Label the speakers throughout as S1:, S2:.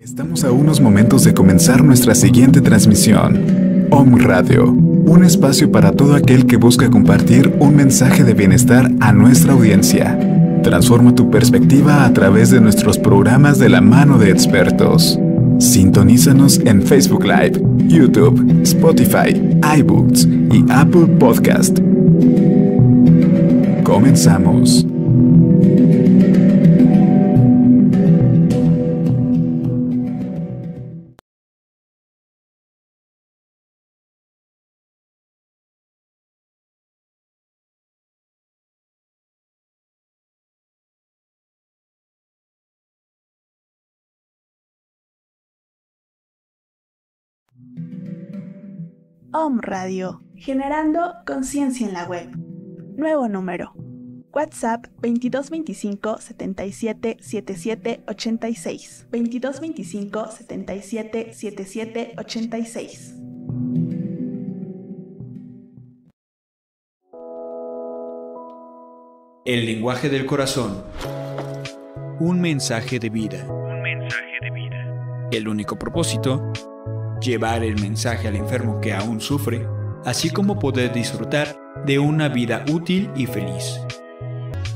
S1: Estamos a unos momentos de comenzar nuestra siguiente transmisión, Om Radio, un espacio para todo aquel que busca compartir un mensaje de bienestar a nuestra audiencia.
S2: Transforma tu perspectiva a través de nuestros programas de la mano de expertos. Sintonízanos en Facebook Live, YouTube, Spotify, iBooks y Apple Podcast. Comenzamos.
S1: Om Radio, generando conciencia en la web. Nuevo número. WhatsApp 2225 77 77 86. 2225 77 77 86.
S2: El lenguaje del corazón. Un mensaje de vida. Un mensaje de vida. El único propósito llevar el mensaje al enfermo que aún sufre, así como poder disfrutar de una vida útil y feliz.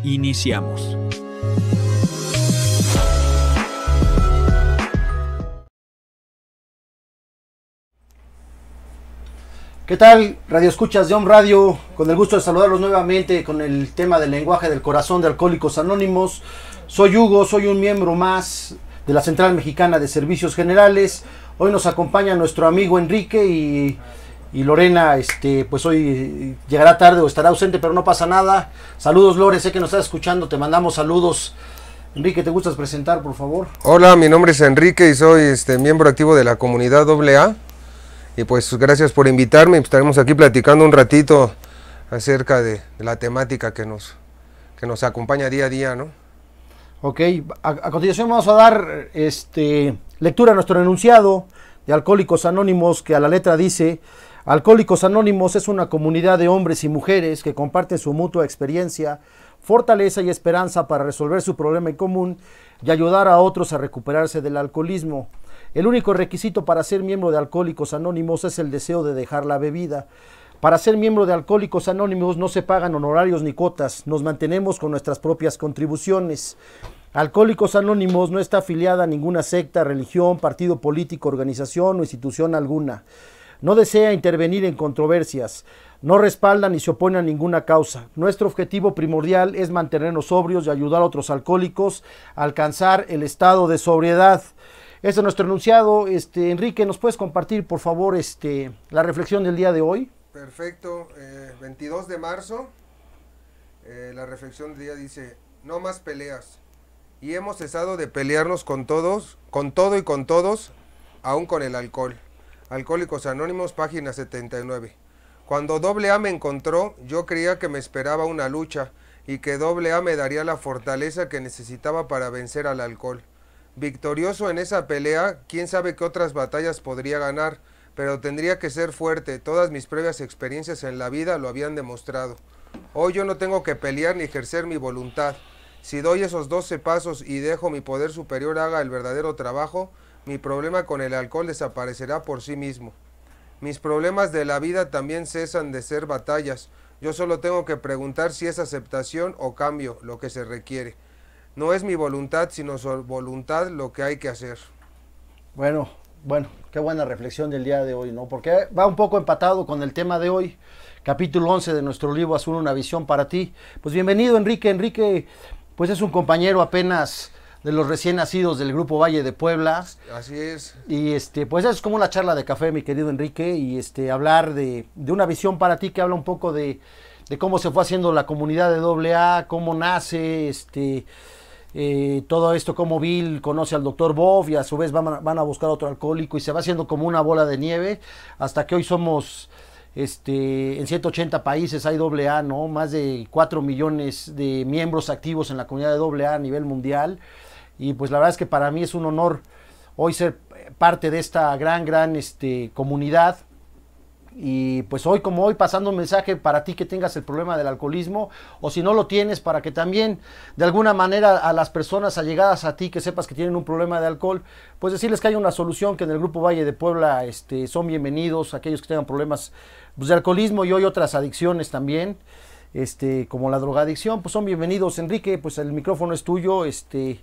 S2: Iniciamos. ¿Qué tal, Radio Escuchas de Om Radio? Con el gusto de saludarlos nuevamente con el tema del lenguaje del corazón de Alcohólicos Anónimos. Soy Hugo, soy un miembro más de la Central Mexicana de Servicios Generales. Hoy nos acompaña nuestro amigo Enrique y, Lorena, este, pues hoy llegará tarde o estará ausente, pero no pasa nada. Saludos Lore, sé que nos estás escuchando, te mandamos saludos. Enrique, ¿te gustas presentar, por favor?
S1: Hola, mi nombre es Enrique y soy este, miembro activo de la comunidad AA. Y pues gracias por invitarme, pues, estaremos aquí platicando un ratito acerca de, la temática que nos, que nos
S2: acompaña día a día, ¿no? Ok, a, a, continuación vamos a dar este Lectura nuestro enunciado de Alcohólicos Anónimos que a la letra dice, Alcohólicos Anónimos es una comunidad de hombres y mujeres que comparten su mutua experiencia, fortaleza y esperanza para resolver su problema en común y ayudar a otros a recuperarse del alcoholismo. El único requisito para ser miembro de Alcohólicos Anónimos es el deseo de dejar la bebida. Para ser miembro de Alcohólicos Anónimos no se pagan honorarios ni cuotas, nos mantenemos con nuestras propias contribuciones. Alcohólicos Anónimos no está afiliada a ninguna secta, religión, partido político, organización o institución alguna. No desea intervenir en controversias. No respalda ni se opone a ninguna causa. Nuestro objetivo primordial es mantenernos sobrios y ayudar a otros alcohólicos a alcanzar el estado de sobriedad. Este es nuestro enunciado. Este, Enrique, ¿nos puedes compartir, por favor, este, la reflexión del día de hoy?
S1: Perfecto. 22 eh, de marzo, eh, la reflexión del día dice, no más peleas y hemos cesado de pelearnos con todos, con todo y con todos, aún con el alcohol. Alcohólicos Anónimos, página 79. Cuando Doble A me encontró, yo creía que me esperaba una lucha y que Doble A me daría la fortaleza que necesitaba para vencer al alcohol. Victorioso en esa pelea, quién sabe qué otras batallas podría ganar, pero tendría que ser fuerte, todas mis previas experiencias en la vida lo habían demostrado. Hoy yo no tengo que pelear ni ejercer mi voluntad, si doy esos 12 pasos y dejo mi poder superior haga el verdadero trabajo, mi problema con el alcohol desaparecerá por sí mismo. Mis problemas de la vida también cesan de ser batallas. Yo solo tengo que preguntar si es aceptación o cambio lo que
S2: se requiere. No es mi voluntad, sino su voluntad lo que hay que hacer. Bueno, bueno, qué buena reflexión del día de hoy, ¿no? Porque va un poco empatado con el tema de hoy, capítulo 11 de nuestro libro Azul, una visión para ti. Pues bienvenido, Enrique. Enrique, pues es un compañero apenas de los recién nacidos del grupo Valle de Puebla. Así es. Y este, pues es como una charla de café, mi querido Enrique, y este, hablar de, una visión para ti que habla un poco de, cómo se fue haciendo la comunidad de AA, cómo nace, este, eh, todo esto, cómo Bill conoce al doctor Bob y a su vez van, van, a buscar otro alcohólico y se va haciendo como una bola de nieve hasta que hoy somos este, en 180 países hay AA, ¿no? Más de 4 millones de miembros activos en la comunidad de AA a nivel mundial. Y pues la verdad es que para mí es un honor hoy ser parte de esta gran, gran este, comunidad y pues hoy como hoy pasando un mensaje para ti que tengas el problema del alcoholismo o si no lo tienes para que también de alguna manera a las personas allegadas a ti que sepas que tienen un problema de alcohol, pues decirles que hay una solución que en el grupo Valle de Puebla este, son bienvenidos aquellos que tengan problemas pues, de alcoholismo y hoy otras adicciones también. Este, como la drogadicción, pues son bienvenidos, Enrique, pues el micrófono es tuyo, este,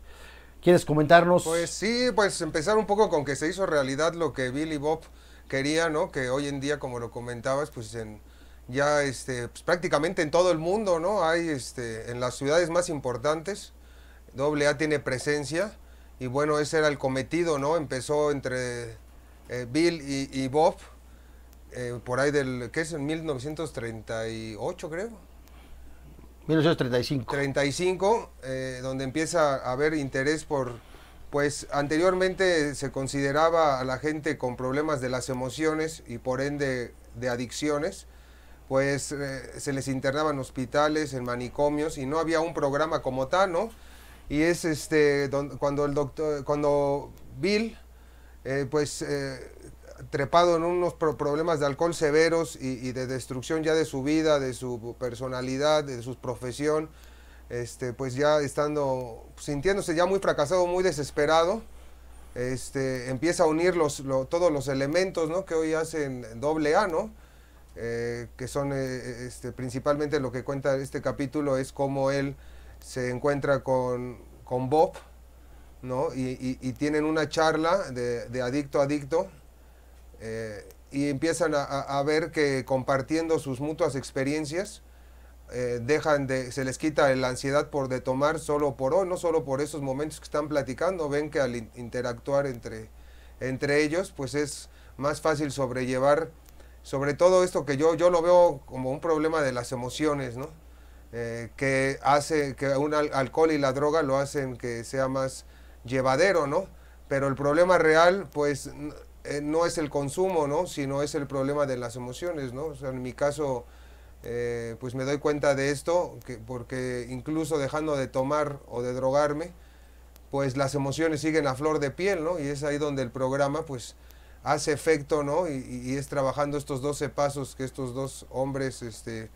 S2: ¿quieres comentarnos? Pues
S1: sí, pues empezar un poco con que se hizo realidad lo que Billy Bob quería, ¿no? Que hoy en día, como lo comentabas, pues en, ya este, pues prácticamente en todo el mundo, ¿no? Hay este, en las ciudades más importantes, A tiene presencia y bueno, ese era el cometido, ¿no? Empezó entre eh, Bill y, Bob, eh, por ahí del, ¿qué es? En 1938, creo. 1935. 35, eh, donde empieza a haber interés por pues anteriormente se consideraba a la gente con problemas de las emociones y por ende de adicciones, pues eh, se les internaba en hospitales, en manicomios y no había un programa como tal, ¿no? Y es este, cuando el doctor, cuando Bill, eh, pues eh, trepado en unos problemas de alcohol severos y, y de destrucción ya de su vida, de su personalidad, de su profesión, este, pues ya estando, sintiéndose ya muy fracasado, muy desesperado, este, empieza a unir todos los elementos ¿no? que hoy hacen doble A, ¿no? Eh, que son eh, este, principalmente lo que cuenta este capítulo es cómo él se encuentra con, Bob, Y, tienen una charla de, adicto a adicto eh, y empiezan a, a, ver que compartiendo sus mutuas experiencias, eh, dejan de, se les quita la ansiedad por de tomar solo por hoy, no solo por esos momentos que están platicando, ven que al interactuar entre, entre ellos, pues es más fácil sobrellevar, sobre todo esto que yo, yo lo veo como un problema de las emociones, ¿no? Eh, que hace que un alcohol y la droga lo hacen que sea más llevadero, ¿no? Pero el problema real, pues, eh, no es el consumo, ¿no? Sino es el problema de las emociones, ¿no? O sea, en mi caso eh, pues me doy cuenta de esto, porque incluso dejando de tomar o de drogarme, pues las emociones siguen a flor de piel, ¿no? Y es ahí donde el programa, pues, hace efecto, ¿no? Y, es trabajando estos 12 pasos que estos dos hombres, este,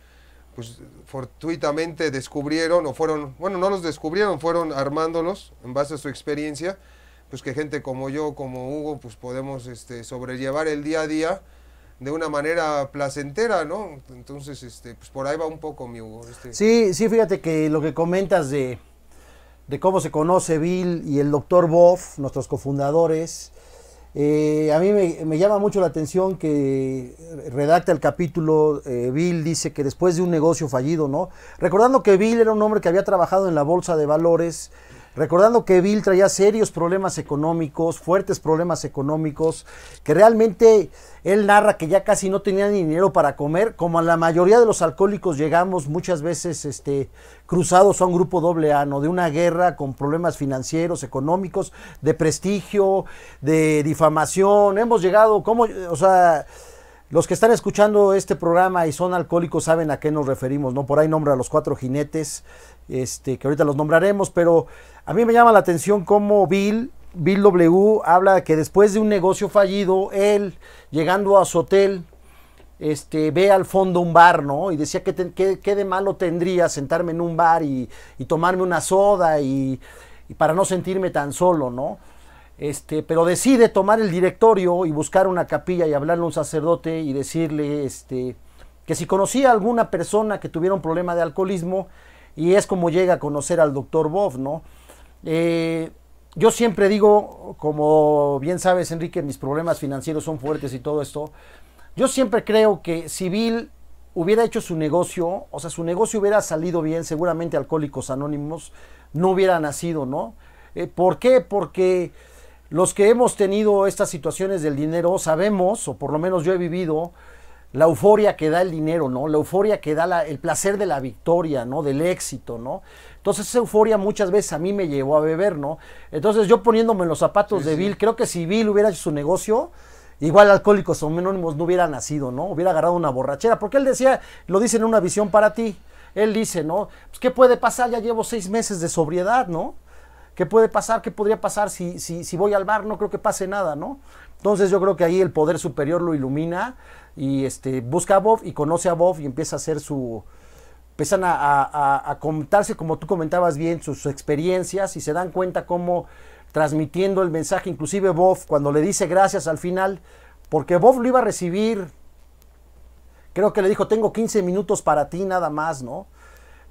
S1: pues, fortuitamente descubrieron, o fueron, bueno, no los descubrieron, fueron armándolos en base a su experiencia, pues que gente como yo, como Hugo, pues podemos este, sobrellevar el día a día de una manera placentera, ¿no? Entonces, este, pues por ahí va un poco, mi Hugo. Este. Sí,
S2: sí, fíjate que lo que comentas de, de cómo se conoce Bill y el doctor Boff, nuestros cofundadores, eh, a mí me, llama mucho la atención que redacta el capítulo, eh, Bill dice que después de un negocio fallido, ¿no? Recordando que Bill era un hombre que había trabajado en la bolsa de valores, recordando que Bill traía serios problemas económicos, fuertes problemas económicos, que realmente él narra que ya casi no tenía dinero para comer, como a la mayoría de los alcohólicos llegamos muchas veces este, cruzados a un grupo doble ano de una guerra con problemas financieros, económicos, de prestigio, de difamación, hemos llegado, como, o sea los que están escuchando este programa y son alcohólicos saben a qué nos referimos, ¿no? Por ahí nombra a los cuatro jinetes, este, que ahorita los nombraremos, pero a mí me llama la atención cómo Bill, Bill W, habla que después de un negocio fallido, él, llegando a su hotel, este, ve al fondo un bar, ¿no? Y decía, que qué, de malo tendría sentarme en un bar y, tomarme una soda y para no sentirme tan solo, ¿no? Este, pero decide tomar el directorio y buscar una capilla y hablarle a un sacerdote y decirle este, que si conocía a alguna persona que tuviera un problema de alcoholismo, y es como llega a conocer al doctor Bob, ¿no? Eh, yo siempre digo, como bien sabes, Enrique, mis problemas financieros son fuertes y todo esto. Yo siempre creo que si Bill hubiera hecho su negocio, o sea, su negocio hubiera salido bien, seguramente Alcohólicos Anónimos no hubiera nacido, ¿no? Eh, ¿Por qué? Porque los que hemos tenido estas situaciones del dinero sabemos, o por lo menos yo he vivido, la euforia que da el dinero, ¿no? La euforia que da el placer de la victoria, ¿no? Del éxito, ¿no? Entonces esa euforia muchas veces a mí me llevó a beber, ¿no? Entonces yo poniéndome en los zapatos de Bill, creo que si Bill hubiera hecho su negocio, igual Alcohólicos Menónimos no hubiera nacido, ¿no? Hubiera agarrado una borrachera, porque él decía, lo dice en una visión para ti, él dice, ¿no? Pues, ¿Qué puede pasar? Ya llevo seis meses de sobriedad, ¿no? ¿Qué puede pasar? ¿Qué podría pasar si, si, si voy al bar? No creo que pase nada, ¿no? Entonces yo creo que ahí el poder superior lo ilumina y este, busca a Bob y conoce a Bob y empieza a hacer su... Empiezan a, a contarse, como tú comentabas bien, sus experiencias y se dan cuenta cómo transmitiendo el mensaje, inclusive Bob, cuando le dice gracias al final, porque Bob lo iba a recibir, creo que le dijo, tengo 15 minutos para ti nada más, ¿no?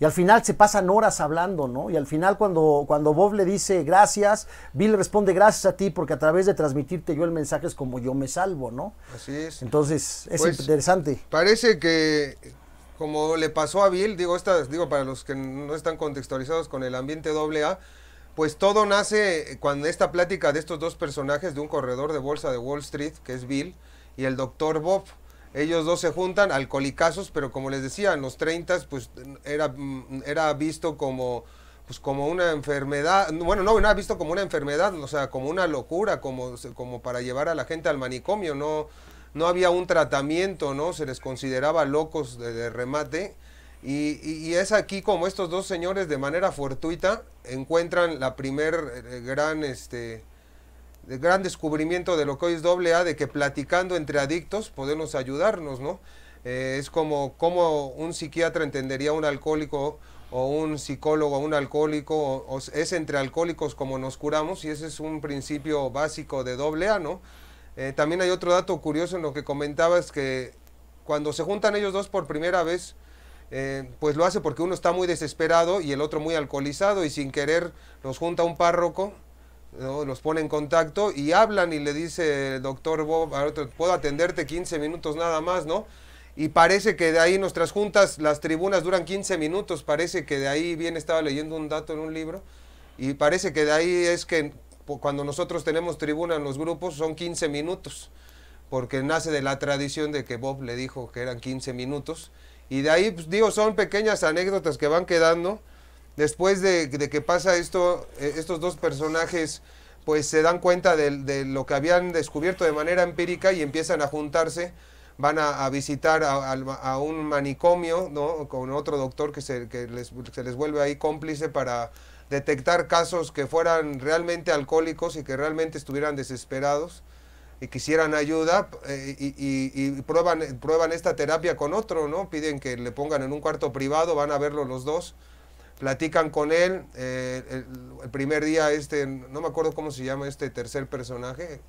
S2: Y al final se pasan horas hablando, ¿no? Y al final cuando, cuando Bob le dice gracias, Bill responde gracias a ti porque a través de transmitirte yo el mensaje es como yo me salvo, ¿no? Así es. Entonces es pues, interesante. Parece que
S1: como le pasó a Bill, digo, estas, digo para los que no están contextualizados con el ambiente AA, pues todo nace cuando esta plática de estos dos personajes de un corredor de bolsa de Wall Street, que es Bill, y el doctor Bob ellos dos se juntan, alcoholicazos, pero como les decía, en los 30 pues era, mm, era visto como pues como una enfermedad, bueno, no, no visto como una enfermedad, o sea, como una locura, como, como para llevar a la gente al manicomio, no, no había un tratamiento, ¿no? Se les consideraba locos de, remate. Y, es aquí como estos dos señores de manera fortuita encuentran la primer eh, gran, este, gran descubrimiento de lo que hoy es a de que platicando entre adictos podemos ayudarnos, ¿no? Eh, es como, como un psiquiatra entendería a un alcohólico o un psicólogo a un alcohólico, o, es entre alcohólicos como nos curamos y ese es un principio básico de doble a ¿no? Eh, también hay otro dato curioso en lo que comentabas que cuando se juntan ellos dos por primera vez, eh, pues lo hace porque uno está muy desesperado y el otro muy alcoholizado y sin querer los junta un párroco los pone en contacto y hablan y le dice el doctor Bob, puedo atenderte 15 minutos nada más, ¿no? Y parece que de ahí nuestras juntas, las tribunas duran 15 minutos, parece que de ahí, bien estaba leyendo un dato en un libro, y parece que de ahí es que cuando nosotros tenemos tribuna en los grupos son 15 minutos, porque nace de la tradición de que Bob le dijo que eran 15 minutos, y de ahí, pues, digo, son pequeñas anécdotas que van quedando después de, que pasa esto, eh, estos dos personajes pues se dan cuenta de, lo que habían descubierto de manera empírica y empiezan a juntarse, van a, visitar a, un manicomio, ¿no? Con otro doctor que, se, les, vuelve ahí cómplice para detectar casos que fueran realmente alcohólicos y que realmente estuvieran desesperados y quisieran ayuda eh, y, prueban, esta terapia con otro, ¿no? Piden que le pongan en un cuarto privado, van a verlo los dos platican con él. Eh, el, primer día, este, no me acuerdo cómo se llama este tercer personaje,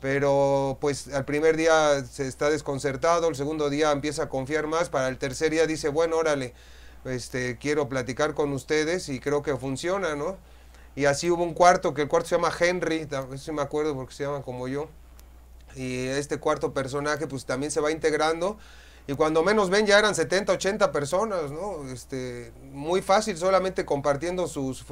S1: pero pues al primer día se está desconcertado, el segundo día empieza a confiar más, para el tercer día dice, bueno, órale, este, quiero platicar con ustedes y creo que funciona, ¿no? Y así hubo un cuarto, que el cuarto se llama Henry, sé si me acuerdo porque se llama como yo. Y este cuarto personaje pues también se va integrando y cuando menos ven ya eran 70, 80 personas, ¿no? Este, muy fácil, solamente compartiendo sus,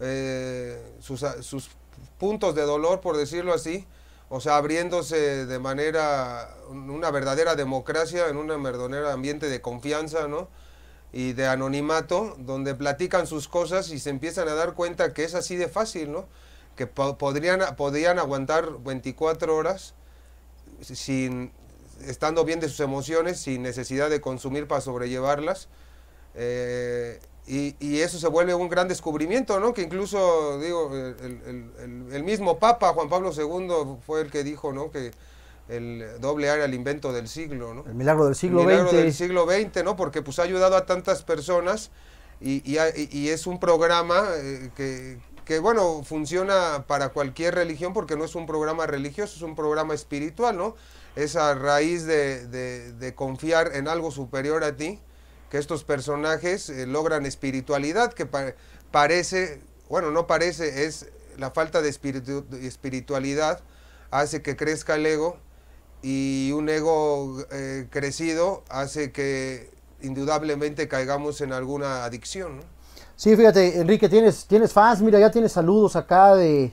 S1: eh, ah, sus, puntos de dolor, por decirlo así, o sea, abriéndose de manera, una verdadera democracia, en un verdadero ambiente de confianza, ¿no? Y de anonimato, donde platican sus cosas y se empiezan a dar cuenta que es así de fácil, ¿no? Que podrían, podrían aguantar 24 horas sin, estando bien de sus emociones, sin necesidad de consumir para sobrellevarlas. Eh, y, y, eso se vuelve un gran descubrimiento, ¿no? Que incluso, digo, el, mismo Papa Juan Pablo II fue el que dijo, ¿no? Que el doble era el invento del siglo, ¿no? El milagro del siglo XX. El milagro del siglo XX, ¿no? Porque pues ha ayudado a tantas personas y, es un programa eh, que, que, bueno, funciona para cualquier religión porque no es un programa religioso, es un programa espiritual, ¿no? Esa raíz de, confiar en algo superior a ti que estos personajes eh, logran espiritualidad, que parece, bueno, no parece, es la falta de espiritualidad hace que crezca el ego y un ego eh, crecido hace que indudablemente caigamos en alguna adicción.
S2: Sí, fíjate, Enrique, tienes, tienes fans, mira, ya tienes saludos acá de,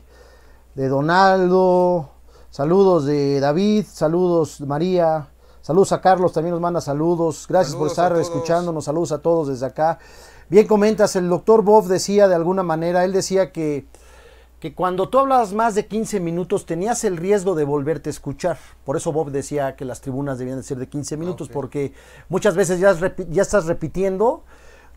S2: de Donaldo, Saludos de David, saludos María, saludos a Carlos, también nos manda saludos. Gracias por estar escuchándonos, saludos a todos desde acá. Bien comentas, el doctor Bob decía de alguna manera, él decía que, que cuando tú hablabas más de 15 minutos tenías el riesgo de volverte a escuchar. Por eso Bob decía que las tribunas debían ser de 15 ah, minutos, porque muchas veces ya, ya estás repitiendo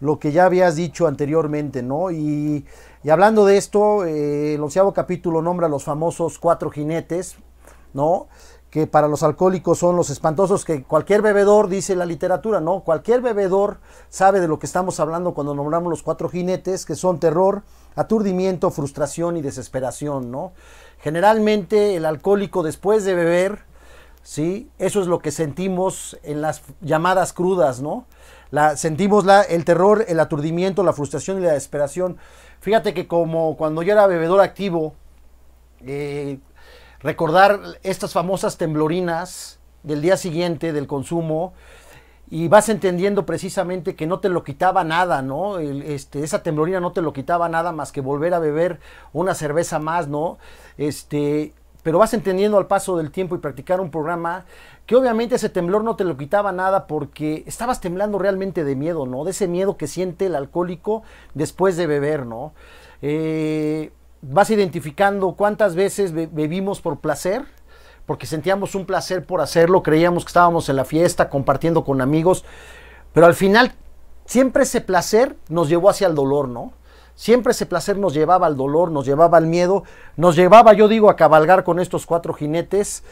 S2: lo que ya habías dicho anteriormente, ¿no? Y y hablando de esto, eh, el onceavo capítulo nombra los famosos cuatro jinetes, ¿no? Que para los alcohólicos son los espantosos que cualquier bebedor, dice la literatura, ¿no? Cualquier bebedor sabe de lo que estamos hablando cuando nombramos los cuatro jinetes, que son terror, aturdimiento, frustración y desesperación, ¿no? Generalmente el alcohólico después de beber, ¿sí? Eso es lo que sentimos en las llamadas crudas, ¿no? La, sentimos la, el terror, el aturdimiento, la frustración y la desesperación. Fíjate que como cuando yo era bebedor activo, eh, recordar estas famosas temblorinas del día siguiente del consumo y vas entendiendo precisamente que no te lo quitaba nada, ¿no? Este, esa temblorina no te lo quitaba nada más que volver a beber una cerveza más, ¿no? Este, pero vas entendiendo al paso del tiempo y practicar un programa que obviamente ese temblor no te lo quitaba nada porque estabas temblando realmente de miedo, ¿no? De ese miedo que siente el alcohólico después de beber, ¿no? Eh, vas identificando cuántas veces bebimos por placer, porque sentíamos un placer por hacerlo, creíamos que estábamos en la fiesta, compartiendo con amigos, pero al final siempre ese placer nos llevó hacia el dolor, ¿no? Siempre ese placer nos llevaba al dolor, nos llevaba al miedo, nos llevaba, yo digo, a cabalgar con estos cuatro jinetes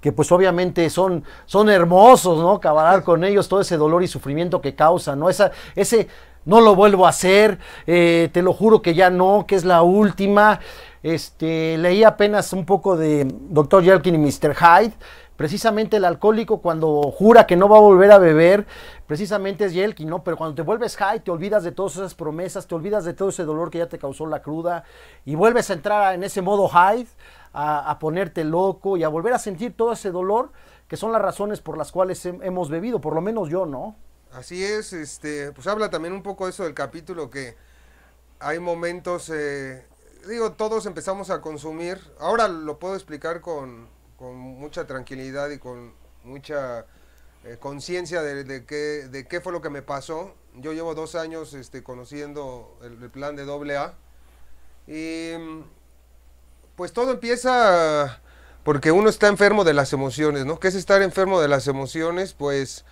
S2: que pues obviamente son, son hermosos, ¿no? Cabalgar con ellos, todo ese dolor y sufrimiento que causan, ¿no? Esa, ese, no lo vuelvo a hacer, eh, te lo juro que ya no, que es la última. Este, leí apenas un poco de Dr. Yelkin y Mr. Hyde, Precisamente el alcohólico cuando jura que no va a volver a beber, precisamente es Yelki, ¿no? Pero cuando te vuelves high, te olvidas de todas esas promesas, te olvidas de todo ese dolor que ya te causó la cruda y vuelves a entrar en ese modo high, a, ponerte loco y a volver a sentir todo ese dolor que son las razones por las cuales hemos bebido, por lo menos yo, ¿no?
S1: Así es, este, pues habla también un poco eso del capítulo que hay momentos, eh, digo, todos empezamos a consumir, ahora lo puedo explicar con, con mucha tranquilidad y con mucha eh, conciencia de, de, qué, de qué fue lo que me pasó. Yo llevo dos años este, conociendo el, el plan de doble A. Y mm, pues todo empieza porque uno está enfermo de las emociones, ¿no? ¿Qué es estar enfermo de las emociones? Pues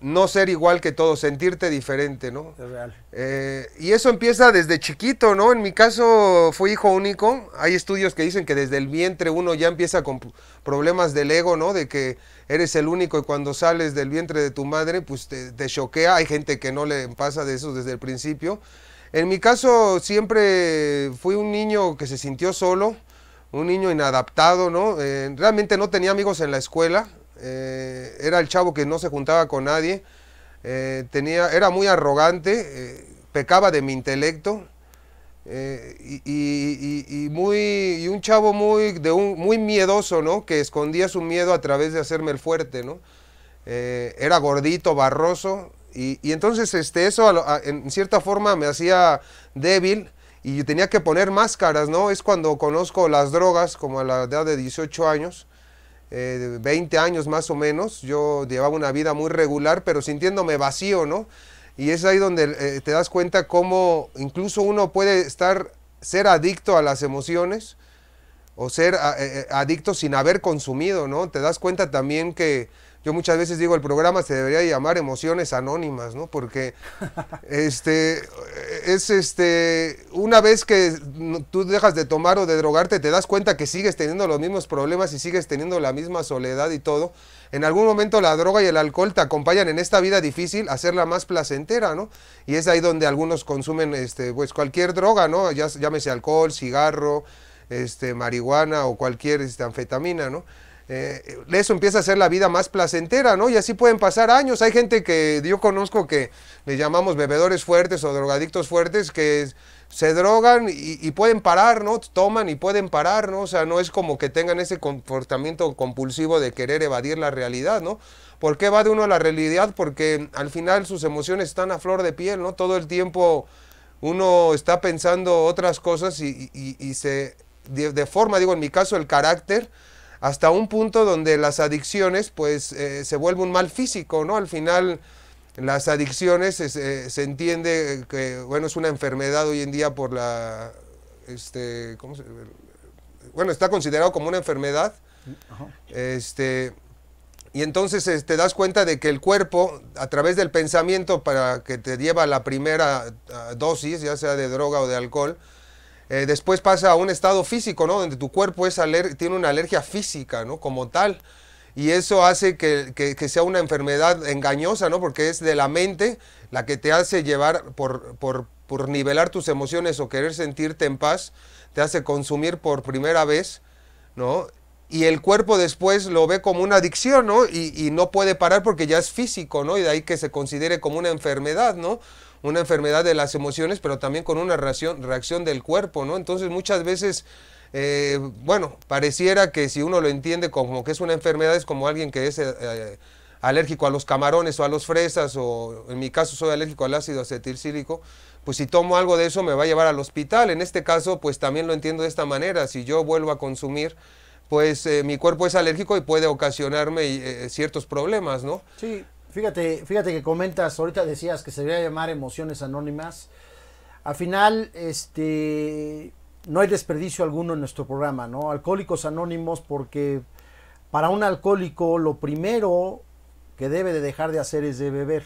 S1: no ser igual que todos, sentirte diferente, ¿no? Es real. Eh, y eso empieza desde chiquito, ¿no? En mi caso fui hijo único. Hay estudios que dicen que desde el vientre uno ya empieza con problemas del ego, ¿no? De que eres el único y cuando sales del vientre de tu madre, pues te, choquea. Hay gente que no le pasa de eso desde el principio. En mi caso siempre fui un niño que se sintió solo, un niño inadaptado, ¿no? Eh, realmente no tenía amigos en la escuela. Eh, era el chavo que no se juntaba con nadie, eh, tenía, era muy arrogante, eh, pecaba de mi intelecto y, muy, un chavo muy, de un, muy miedoso, ¿no? que escondía su miedo a través de hacerme el fuerte. ¿no? era gordito, barroso, y, entonces este, eso en cierta forma me hacía débil y tenía que poner máscaras, ¿no? Es cuando conozco las drogas, como a la edad de 18 años, 20 eh, años más o menos, yo llevaba una vida muy regular, pero sintiéndome vacío, ¿no? Y es ahí donde eh, te das cuenta cómo incluso uno puede estar, ser adicto a las emociones o ser eh, adicto sin haber consumido, ¿no? Te das cuenta también que yo muchas veces digo, el programa se debería llamar Emociones Anónimas, ¿no? Porque este, es este, una vez que tú dejas de tomar o de drogarte, te das cuenta que sigues teniendo los mismos problemas y sigues teniendo la misma soledad y todo. En algún momento la droga y el alcohol te acompañan en esta vida difícil a hacerla más placentera, ¿no? Y es ahí donde algunos consumen este, pues cualquier droga, ¿no? Ya, llámese alcohol, cigarro, este, marihuana o cualquier este, anfetamina, ¿no? Eh, eso empieza a ser la vida más placentera, ¿no? Y así pueden pasar años. Hay gente que yo conozco que le llamamos bebedores fuertes o drogadictos fuertes que se drogan y, pueden parar, ¿no? Toman y pueden parar, ¿no? O sea, no es como que tengan ese comportamiento compulsivo de querer evadir la realidad, ¿no? ¿Por qué va de uno a la realidad? Porque al final sus emociones están a flor de piel, ¿no? Todo el tiempo uno está pensando otras cosas y, se, de forma, digo, en mi caso el carácter, hasta un punto donde las adicciones pues eh, se vuelve un mal físico, ¿no? Al final las adicciones eh, se entiende que, bueno, es una enfermedad hoy en día por la, este, ¿cómo se, bueno, está considerado como una enfermedad, este, y entonces eh, te das cuenta de que el cuerpo, a través del pensamiento para que te lleva la primera dosis, ya sea de droga o de alcohol, eh, después pasa a un estado físico, ¿no? Donde tu cuerpo es tiene una alergia física, ¿no? Como tal. Y eso hace que, sea una enfermedad engañosa, ¿no? Porque es de la mente la que te hace llevar por, por, nivelar tus emociones o querer sentirte en paz, te hace consumir por primera vez, ¿no? y el cuerpo después lo ve como una adicción, ¿no? Y, y, no puede parar porque ya es físico, ¿no? Y de ahí que se considere como una enfermedad, ¿no? una enfermedad de las emociones, pero también con una reacción, reacción del cuerpo, ¿no? Entonces muchas veces, eh, bueno, pareciera que si uno lo entiende como que es una enfermedad, es como alguien que es eh, eh, alérgico a los camarones o a los fresas, o en mi caso soy alérgico al ácido acetilcílico, pues si tomo algo de eso me va a llevar al hospital. En este caso, pues también lo entiendo de esta manera, si yo vuelvo a consumir pues mi cuerpo es alérgico y puede ocasionarme ciertos problemas, ¿no?
S2: Sí, Fíjate, fíjate que comentas, ahorita decías que se debería llamar emociones anónimas. Al final, este, no hay desperdicio alguno en nuestro programa, ¿no? Alcohólicos Anónimos, porque para un alcohólico lo primero que debe de dejar de hacer es de beber.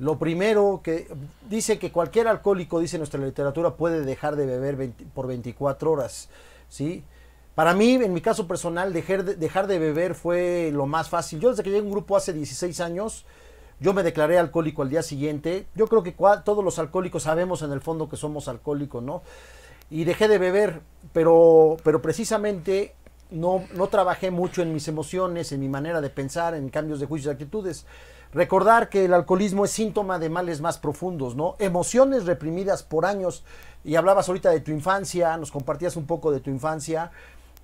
S2: Lo primero que dice que cualquier alcohólico, dice nuestra literatura, puede dejar de beber por 24 horas, ¿sí? Para mí, en mi caso personal, dejar de, dejar de beber fue lo más fácil. Yo desde que llegué a un grupo hace 16 años, yo me declaré alcohólico al día siguiente. Yo creo que todos los alcohólicos sabemos en el fondo que somos alcohólicos, ¿no? Y dejé de beber, pero, pero precisamente no, no trabajé mucho en mis emociones, en mi manera de pensar, en cambios de juicios y actitudes. Recordar que el alcoholismo es síntoma de males más profundos, ¿no? Emociones reprimidas por años. Y hablabas ahorita de tu infancia, nos compartías un poco de tu infancia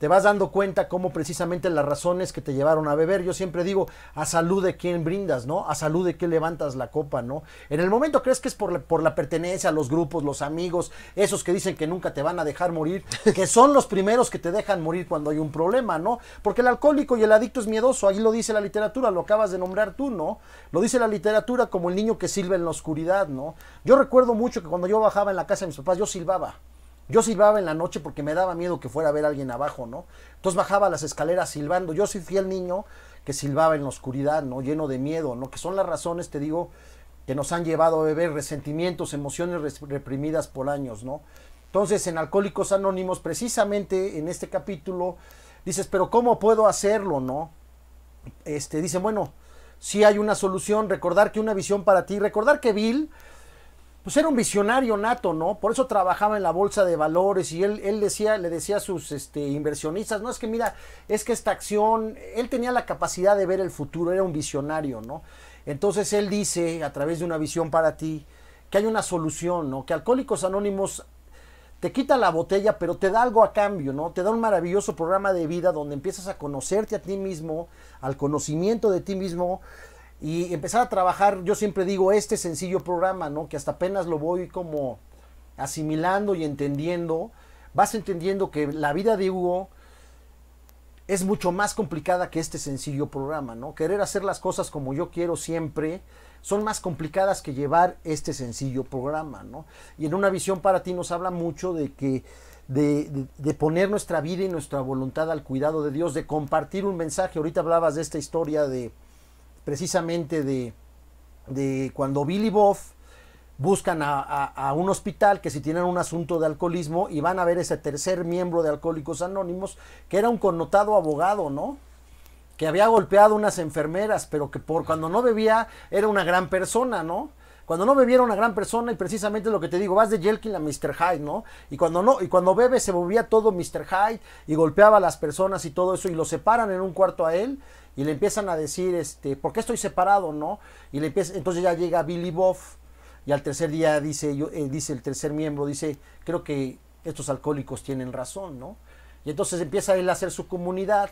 S2: te vas dando cuenta cómo precisamente las razones que te llevaron a beber, yo siempre digo, a salud de quién brindas, ¿no? A salud de qué levantas la copa, ¿no? En el momento crees que es por la, pertenencia a los grupos, los amigos, esos que dicen que nunca te van a dejar morir, que son los primeros que te dejan morir cuando hay un problema, ¿no? Porque el alcohólico y el adicto es miedoso, ahí lo dice la literatura, lo acabas de nombrar tú, ¿no? Lo dice la literatura como el niño que silba en la oscuridad, ¿no? Yo recuerdo mucho que cuando yo bajaba en la casa de mis papás, yo silbaba. Yo silbaba en la noche porque me daba miedo que fuera a ver a alguien abajo, ¿no? Entonces bajaba las escaleras silbando. Yo soy fui el niño que silbaba en la oscuridad, ¿no? Lleno de miedo, ¿no? Que son las razones, te digo, que nos han llevado a beber resentimientos, emociones reprimidas por años, ¿no? Entonces, en Alcohólicos Anónimos, precisamente en este capítulo, dices, pero ¿cómo puedo hacerlo, no? Este, dice, bueno, si hay una solución, recordar que una visión para ti, recordar que Bill pues era un visionario nato, ¿no? Por eso trabajaba en la bolsa de valores y él, él decía, le decía a sus este, inversionistas, no es que mira, es que esta acción, él tenía la capacidad de ver el futuro, era un visionario, ¿no? Entonces él dice, a través de una visión para ti, que hay una solución, ¿no? Que Alcohólicos Anónimos te quita la botella, pero te da algo a cambio, ¿no? Te da un maravilloso programa de vida donde empiezas a conocerte a ti mismo, al conocimiento de ti mismo, y empezar a trabajar, yo siempre digo, este sencillo programa, ¿no? Que hasta apenas lo voy como asimilando y entendiendo, vas entendiendo que la vida de Hugo es mucho más complicada que este sencillo programa, ¿no? Querer hacer las cosas como yo quiero siempre son más complicadas que llevar este sencillo programa, ¿no? Y en una visión para ti nos habla mucho de que de, de, de, poner nuestra vida y nuestra voluntad al cuidado de Dios, de compartir un mensaje. Ahorita hablabas de esta historia de, precisamente de, de cuando Billy Boff buscan a, un hospital que si tienen un asunto de alcoholismo y van a ver ese tercer miembro de Alcohólicos Anónimos, que era un connotado abogado, ¿no? Que había golpeado unas enfermeras, pero que por cuando no bebía era una gran persona, ¿no? Cuando no bebía era una gran persona y precisamente lo que te digo, vas de Jelkin a Mr. Hyde, ¿no? Y cuando no, y cuando bebe se volvía todo Mr. Hyde y golpeaba a las personas y todo eso y lo separan en un cuarto a él y le empiezan a decir, este, ¿por qué estoy separado, no? Y le empieza, entonces ya llega Billy Boff y al tercer día dice, yo, eh, dice el tercer miembro, dice, creo que estos alcohólicos tienen razón, ¿no? Y entonces empieza él a hacer su comunidad,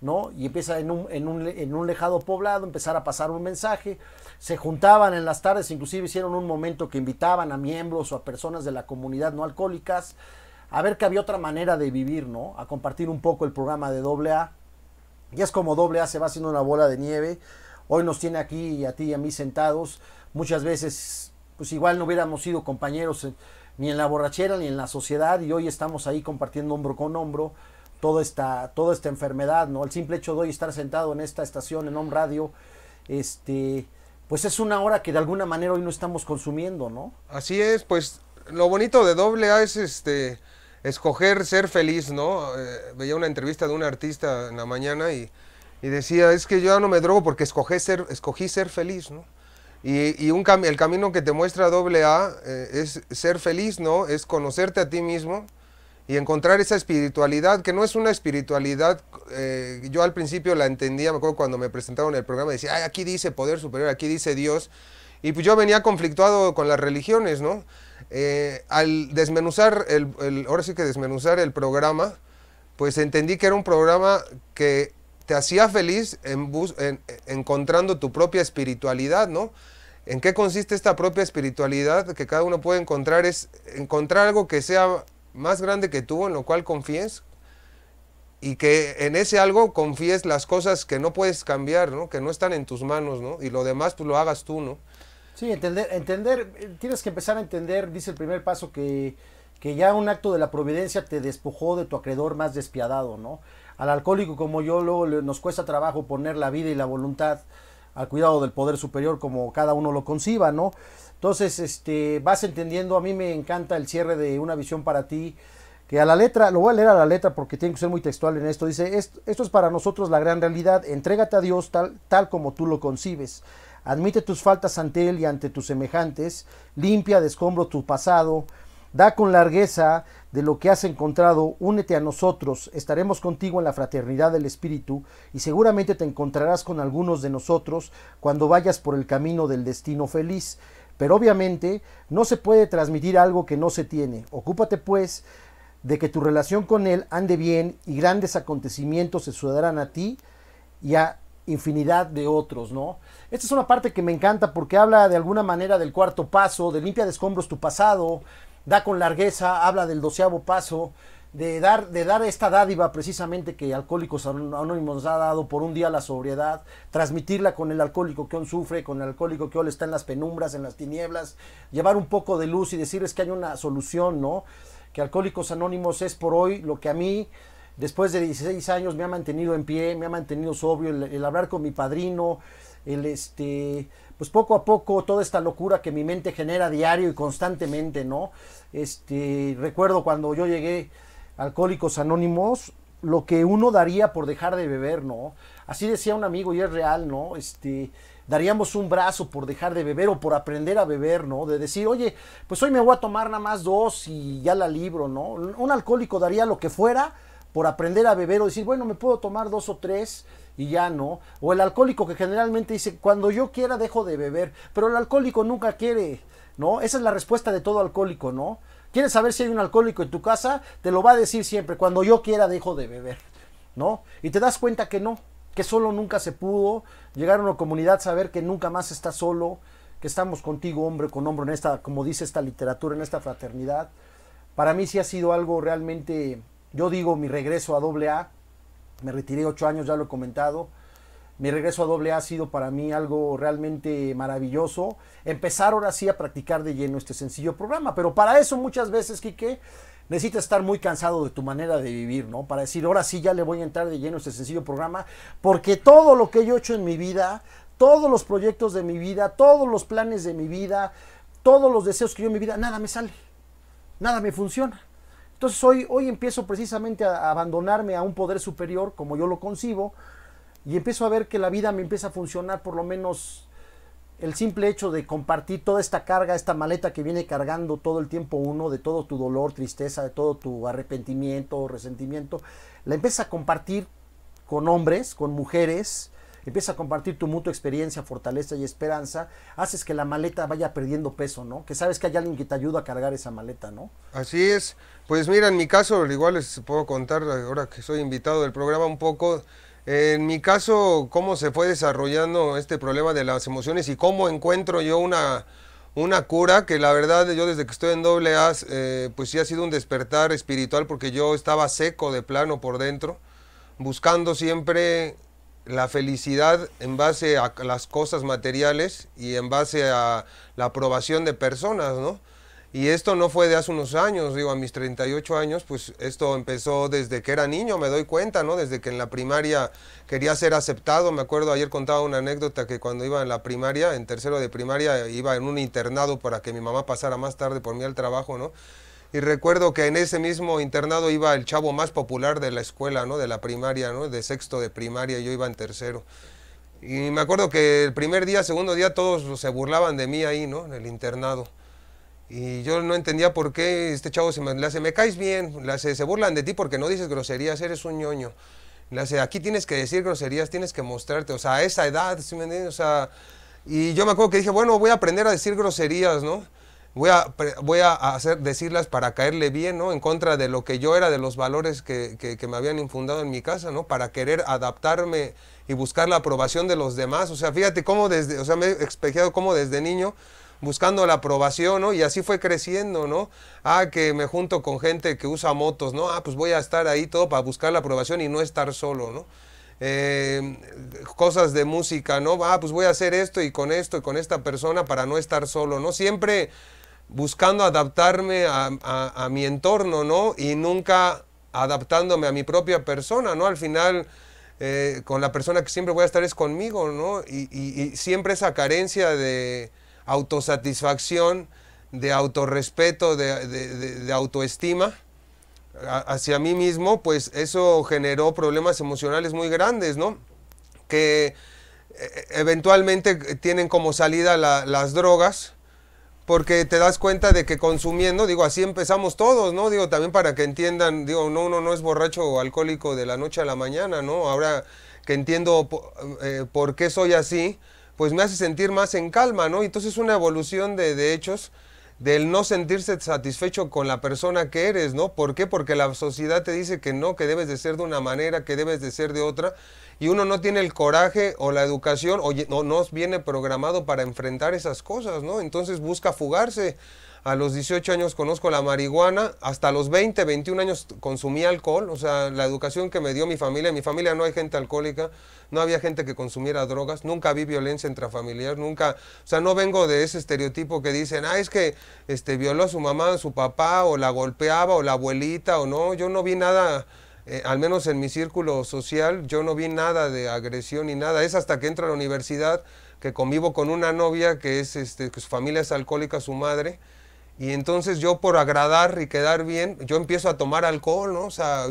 S2: ¿no? Y empieza en un, en un, lejado poblado, empezar a pasar un mensaje. Se juntaban en las tardes, inclusive hicieron un momento que invitaban a miembros o a personas de la comunidad no alcohólicas a ver que había otra manera de vivir, ¿no? A compartir un poco el programa de A y es como doble A, se va haciendo una bola de nieve. Hoy nos tiene aquí a ti y a mí sentados. Muchas veces, pues igual no hubiéramos sido compañeros eh, ni en la borrachera ni en la sociedad y hoy estamos ahí compartiendo hombro con hombro toda esta, toda esta enfermedad, ¿no? El simple hecho de hoy estar sentado en esta estación, en Home Radio, este, pues es una hora que de alguna manera hoy no estamos consumiendo, ¿no?
S1: Así es, pues lo bonito de doble A es este escoger ser feliz, ¿no? Eh, veía una entrevista de un artista en la mañana y, decía, es que yo no me drogo porque escogí ser, escogí ser feliz, ¿no? Y, un el camino que te muestra doble A eh, es ser feliz, ¿no? Es conocerte a ti mismo y encontrar esa espiritualidad, que no es una espiritualidad, eh, yo al principio la entendía, me acuerdo cuando me presentaron el programa, decía, aquí dice poder superior, aquí dice Dios, y pues yo venía conflictuado con las religiones, ¿no? Eh, al desmenuzar, el, ahora sí que desmenuzar el programa, pues entendí que era un programa que te hacía feliz encontrando tu propia espiritualidad, ¿no? ¿En qué consiste esta propia espiritualidad que cada uno puede encontrar? Es encontrar algo que sea más grande que tú, en lo cual confíes, y que en ese algo confíes las cosas que no puedes cambiar, ¿no? Que no están en tus manos, ¿no? Y lo demás, tú pues, lo hagas tú, ¿no?
S2: Sí, entender, entender, eh, tienes que empezar a entender, dice el primer paso, que, que ya un acto de la providencia te despojó de tu acreedor más despiadado, ¿no? Al alcohólico como yo luego nos cuesta trabajo poner la vida y la voluntad al cuidado del poder superior como cada uno lo conciba, ¿no? Entonces, este, vas entendiendo, a mí me encanta el cierre de una visión para ti, que a la letra, lo voy a leer a la letra porque tiene que ser muy textual en esto, dice, esto, es para nosotros la gran realidad, entrégate a Dios tal, tal como tú lo concibes. Admite tus faltas ante Él y ante tus semejantes, limpia de escombro tu pasado, da con largueza de lo que has encontrado, únete a nosotros, estaremos contigo en la fraternidad del Espíritu y seguramente te encontrarás con algunos de nosotros cuando vayas por el camino del destino feliz. Pero obviamente no se puede transmitir algo que no se tiene. Ocúpate pues de que tu relación con Él ande bien y grandes acontecimientos se sucederán a ti y a infinidad de otros, ¿no? Esta es una parte que me encanta porque habla de alguna manera del cuarto paso, de limpia de escombros tu pasado, da con largueza, habla del doceavo paso, de dar, de dar esta dádiva precisamente que Alcohólicos Anónimos ha dado por un día la sobriedad, transmitirla con el alcohólico que aún sufre, con el alcohólico que hoy está en las penumbras, en las tinieblas, llevar un poco de luz y decirles que hay una solución, ¿no? Que Alcohólicos Anónimos es por hoy lo que a mí después de 16 años me ha mantenido en pie, me ha mantenido sobrio, el, hablar con mi padrino, el este, pues poco a poco toda esta locura que mi mente genera diario y constantemente, ¿no? Este, recuerdo cuando yo llegué Alcohólicos Anónimos, lo que uno daría por dejar de beber, ¿no? Así decía un amigo y es real, ¿no? Este, daríamos un brazo por dejar de beber o por aprender a beber, ¿no? De decir, oye, pues hoy me voy a tomar nada más dos y ya la libro, ¿no? Un alcohólico daría lo que fuera por aprender a beber o decir, bueno, me puedo tomar dos o tres y ya no. O el alcohólico que generalmente dice, cuando yo quiera dejo de beber, pero el alcohólico nunca quiere, ¿no? Esa es la respuesta de todo alcohólico, ¿no? ¿Quieres saber si hay un alcohólico en tu casa? Te lo va a decir siempre, cuando yo quiera dejo de beber, ¿no? Y te das cuenta que no, que solo nunca se pudo, llegar a una comunidad, saber que nunca más estás solo, que estamos contigo hombre con hombre, en esta, como dice esta literatura, en esta fraternidad, para mí sí ha sido algo realmente yo digo mi regreso a AA, me retiré ocho años, ya lo he comentado. Mi regreso a AA ha sido para mí algo realmente maravilloso. Empezar ahora sí a practicar de lleno este sencillo programa, pero para eso muchas veces, Quique, necesitas estar muy cansado de tu manera de vivir, ¿no? Para decir, ahora sí ya le voy a entrar de lleno a este sencillo programa, porque todo lo que yo he hecho en mi vida, todos los proyectos de mi vida, todos los planes de mi vida, todos los deseos que yo en mi vida, nada me sale, nada me funciona. Entonces hoy, hoy empiezo precisamente a abandonarme a un poder superior como yo lo concibo y empiezo a ver que la vida me empieza a funcionar por lo menos el simple hecho de compartir toda esta carga, esta maleta que viene cargando todo el tiempo uno, de todo tu dolor, tristeza, de todo tu arrepentimiento, resentimiento, la empieza a compartir con hombres, con mujeres, empiezas a compartir tu mutua experiencia, fortaleza y esperanza, haces que la maleta vaya perdiendo peso, ¿no? Que sabes que hay alguien que te ayuda a cargar esa maleta, ¿no?
S1: Así es. Pues mira, en mi caso, igual les puedo contar, ahora que soy invitado del programa, un poco en mi caso, cómo se fue desarrollando este problema de las emociones y cómo encuentro yo una, una cura, que la verdad yo desde que estoy en doble A, eh, pues sí ha sido un despertar espiritual porque yo estaba seco de plano por dentro, buscando siempre la felicidad en base a las cosas materiales y en base a la aprobación de personas, ¿no? Y esto no fue de hace unos años, digo, a mis 38 años, pues esto empezó desde que era niño, me doy cuenta, ¿no? Desde que en la primaria quería ser aceptado, me acuerdo ayer contaba una anécdota que cuando iba en la primaria, en tercero de primaria, iba en un internado para que mi mamá pasara más tarde por mí al trabajo, ¿no? Y recuerdo que en ese mismo internado iba el chavo más popular de la escuela, ¿no? De la primaria, ¿no? De sexto de primaria, yo iba en tercero. Y me acuerdo que el primer día, segundo día, todos se burlaban de mí ahí, ¿no? En el internado. Y yo no entendía por qué este chavo se me, le me caes bien, le se burlan de ti porque no dices groserías, eres un ñoño. Le hace, aquí tienes que decir groserías, tienes que mostrarte, o sea, a esa edad, ¿sí O sea, y yo me acuerdo que dije, bueno, voy a aprender a decir groserías, ¿no? voy a, voy a hacer, decirlas para caerle bien, ¿no? En contra de lo que yo era, de los valores que, me habían infundado en mi casa, ¿no? Para querer adaptarme y buscar la aprobación de los demás. O sea, fíjate cómo desde, o sea, me he espejado cómo desde niño buscando la aprobación, ¿no? Y así fue creciendo, ¿no? Ah, que me junto con gente que usa motos, ¿no? Ah, pues voy a estar ahí todo para buscar la aprobación y no estar solo, ¿no? Eh, cosas de música, ¿no? Ah, pues voy a hacer esto y con esto y con esta persona para no estar solo, ¿no? Siempre buscando adaptarme a, mi entorno, ¿no? Y nunca adaptándome a mi propia persona, ¿no? Al final, eh, con la persona que siempre voy a estar es conmigo, ¿no? Y, siempre esa carencia de autosatisfacción, de autorrespeto, de, autoestima hacia mí mismo, pues eso generó problemas emocionales muy grandes, ¿no? Que eh, eventualmente tienen como salida las drogas porque te das cuenta de que consumiendo, digo, así empezamos todos, ¿no? Digo, también para que entiendan, digo, no, uno no es borracho o alcohólico de la noche a la mañana, ¿no? Ahora que entiendo eh, por qué soy así, pues me hace sentir más en calma, ¿no? Entonces es una evolución de, de hechos del no sentirse satisfecho con la persona que eres, ¿no? ¿Por qué? Porque la sociedad te dice que no, que debes de ser de una manera, que debes de ser de otra, y uno no tiene el coraje o la educación o no, nos viene programado para enfrentar esas cosas, ¿no? Entonces busca fugarse a los 18 años conozco la marihuana, hasta los 20, 21 años consumí alcohol, o sea, la educación que me dio mi familia, en mi familia no hay gente alcohólica, no había gente que consumiera drogas, nunca vi violencia intrafamiliar, nunca, o sea, no vengo de ese estereotipo que dicen, ah, es que este, violó a su mamá, a su papá, o la golpeaba, o la abuelita, o no, yo no vi nada. Eh, al menos en mi círculo social, yo no vi nada de agresión ni nada. Es hasta que entro a la universidad que convivo con una novia que es este, que su familia es alcohólica, su madre, y entonces yo por agradar y quedar bien, yo empiezo a tomar alcohol, ¿no? O sea,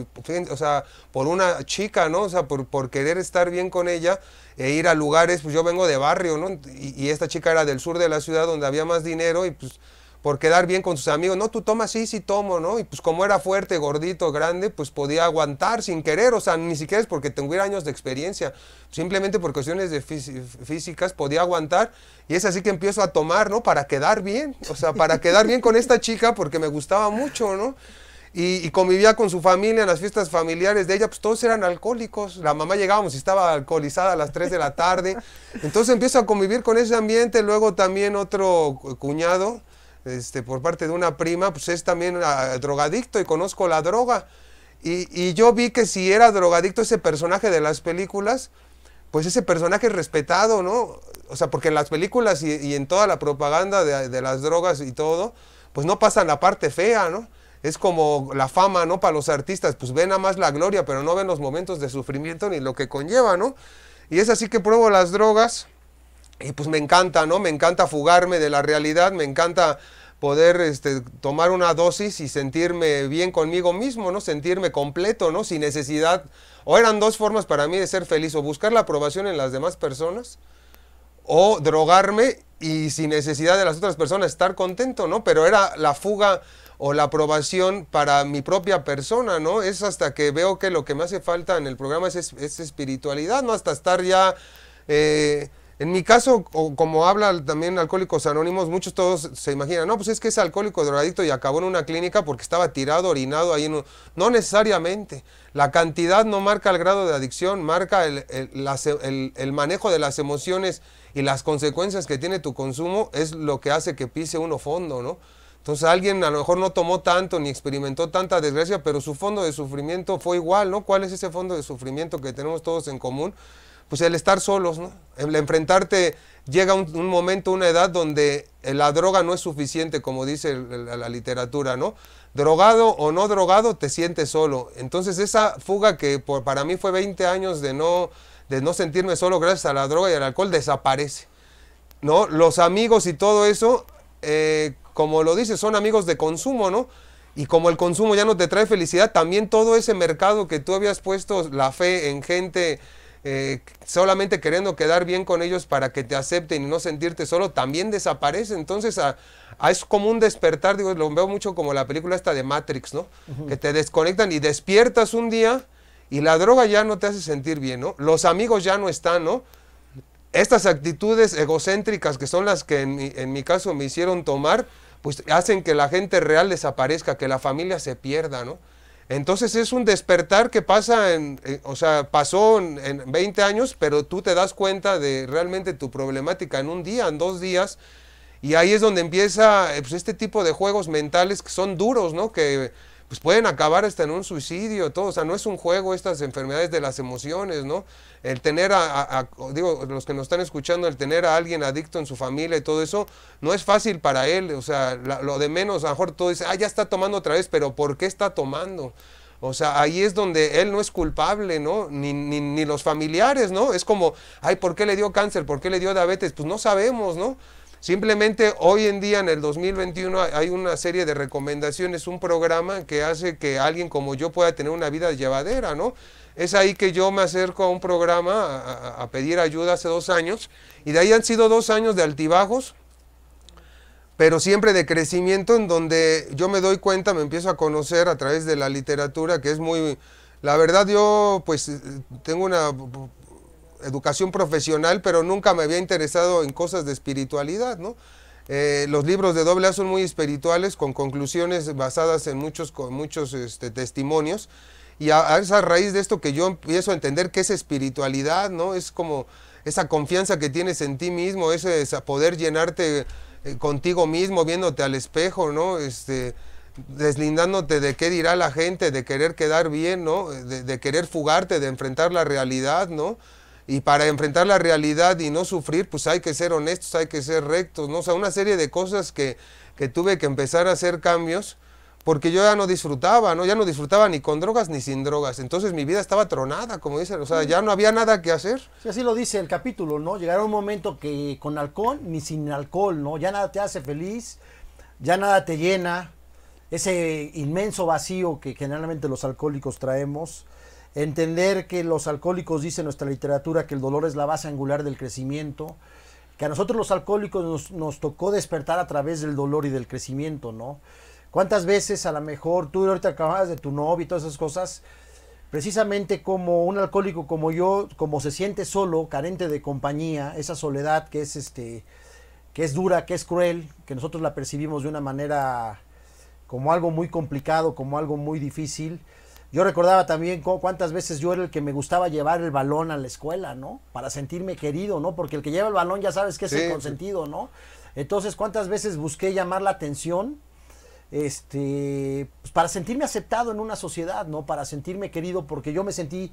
S1: o sea por una chica, ¿no? O sea, por, querer estar bien con ella e ir a lugares, pues yo vengo de barrio, ¿no? Y, y, esta chica era del sur de la ciudad donde había más dinero y pues por quedar bien con sus amigos. No, tú tomas, sí, sí tomo, ¿no? Y pues como era fuerte, gordito, grande, pues podía aguantar sin querer, o sea, ni siquiera es porque tuviera años de experiencia, simplemente por cuestiones de físicas podía aguantar y es así que empiezo a tomar, ¿no? Para quedar bien, o sea, para quedar bien con esta chica porque me gustaba mucho, ¿no? Y, y, convivía con su familia en las fiestas familiares de ella, pues todos eran alcohólicos. La mamá llegábamos y estaba alcoholizada a las 3 de la tarde. Entonces empiezo a convivir con ese ambiente. Luego también otro cuñado este, por parte de una prima, pues es también ah, drogadicto y conozco la droga. Y, yo vi que si era drogadicto ese personaje de las películas, pues ese personaje es respetado, ¿no? O sea, porque en las películas y, en toda la propaganda de, las drogas y todo, pues no pasa la parte fea, ¿no? Es como la fama, ¿no? Para los artistas, pues ven nada más la gloria, pero no ven los momentos de sufrimiento ni lo que conlleva, ¿no? Y es así que pruebo las drogas y pues me encanta, ¿no? Me encanta fugarme de la realidad, me encanta poder este, tomar una dosis y sentirme bien conmigo mismo, ¿no? Sentirme completo, ¿no? Sin necesidad. O eran dos formas para mí de ser feliz, o buscar la aprobación en las demás personas, o drogarme y sin necesidad de las otras personas estar contento, ¿no? Pero era la fuga o la aprobación para mi propia persona, ¿no? Es hasta que veo que lo que me hace falta en el programa es, es espiritualidad, ¿no? Hasta estar ya... Eh, en mi caso, o como habla también Alcohólicos Anónimos, muchos todos se imaginan, no, pues es que es alcohólico drogadicto y acabó en una clínica porque estaba tirado, orinado ahí en un... No necesariamente. La cantidad no marca el grado de adicción, marca e-, el, el manejo de las emociones y las consecuencias que tiene tu consumo es lo que hace que pise uno fondo, ¿no? Entonces alguien a lo mejor no tomó tanto ni experimentó tanta desgracia, pero su fondo de sufrimiento fue igual, ¿no? ¿Cuál es ese fondo de sufrimiento que tenemos todos en común? pues el estar solos, El enfrentarte, llega un, momento, una edad donde la droga no es suficiente, como dice la, literatura, ¿no? Drogado o no drogado, te sientes solo. Entonces esa fuga que para mí fue 20 años de no, sentirme solo gracias a la droga y al alcohol, desaparece. ¿No? Los amigos y todo eso, eh, como lo dice, son amigos de consumo, ¿no? Y como el consumo ya no te trae felicidad, también todo ese mercado que tú habías puesto la fe en gente eh, solamente queriendo quedar bien con ellos para que te acepten y no sentirte solo, también desaparece. Entonces es como un despertar, digo, lo veo mucho como la película esta de Matrix, ¿no? Que te desconectan y despiertas un día y la droga ya no te hace sentir bien, ¿no? Los amigos ya no están, ¿no? Estas actitudes egocéntricas que son las que en mi, en mi caso me hicieron tomar, pues hacen que la gente real desaparezca, que la familia se pierda, ¿no? Entonces es un despertar que pasa, en, eh, o sea, pasó en, 20 años, pero tú te das cuenta de realmente tu problemática en un día, en dos días, y ahí es donde empieza eh, pues, este tipo de juegos mentales que son duros, ¿no? Que pues pueden acabar hasta en un suicidio, todo. O sea, no es un juego estas enfermedades de las emociones, ¿no? El tener a, digo, los que nos están escuchando, el tener a alguien adicto en su familia y todo eso, no es fácil para él. O sea, lo de menos, a lo mejor todo dice, ah, ya está tomando otra vez, pero ¿por qué está tomando? O sea, ahí es donde él no es culpable, ¿no? Ni, ni, ni, los familiares, ¿no? Es como, ay, ¿por qué le dio cáncer? ¿Por qué le dio diabetes? Pues no sabemos, ¿no? Simplemente hoy en día, en el 2021, hay una serie de recomendaciones, un programa que hace que alguien como yo pueda tener una vida llevadera, ¿no? Es ahí que yo me acerco a un programa a, pedir ayuda hace dos años y de ahí han sido dos años de altibajos, pero siempre de crecimiento en donde yo me doy cuenta, me empiezo a conocer a través de la literatura que es muy... La verdad yo pues tengo una educación profesional, pero nunca me había interesado en cosas de espiritualidad, ¿no? Eh, los libros de doble A son muy espirituales, con conclusiones basadas en muchos, con muchos este, testimonios. Y a, a, esa raíz de esto que yo empiezo a entender qué es espiritualidad, ¿no? Es como esa confianza que tienes en ti mismo, ese, poder llenarte eh, contigo mismo, viéndote al espejo, ¿no? Este, deslindándote de qué dirá la gente, de querer quedar bien, ¿no? De, de querer fugarte, de enfrentar la realidad, ¿no? Y para enfrentar la realidad y no sufrir, pues hay que ser honestos, hay que ser rectos, ¿no? O sea, una serie de cosas que, tuve que empezar a hacer cambios porque yo ya no disfrutaba, ¿no? Ya no disfrutaba ni con drogas ni sin drogas. Entonces mi vida estaba tronada, como dicen, o sea, ya no había nada que
S2: hacer. Sí, así lo dice el capítulo, ¿no? Llegará un momento que con alcohol ni sin alcohol, ¿no? Ya nada te hace feliz, ya nada te llena. Ese inmenso vacío que generalmente los alcohólicos traemos, entender que los alcohólicos, dice nuestra literatura, que el dolor es la base angular del crecimiento, que a nosotros los alcohólicos nos, tocó despertar a través del dolor y del crecimiento, ¿no? ¿Cuántas veces a lo mejor tú ahorita acababas de tu novio y todas esas cosas? Precisamente como un alcohólico como yo, como se siente solo, carente de compañía, esa soledad que es este que es dura, que es cruel, que nosotros la percibimos de una manera como algo muy complicado, como algo muy difícil, yo recordaba también cuántas veces yo era el que me gustaba llevar el balón a la escuela, ¿no? Para sentirme querido, ¿no? Porque el que lleva el balón ya sabes que es el consentido, ¿no? Entonces, cuántas veces busqué llamar la atención este, pues, para sentirme aceptado en una sociedad, ¿no? Para sentirme querido, porque yo me sentí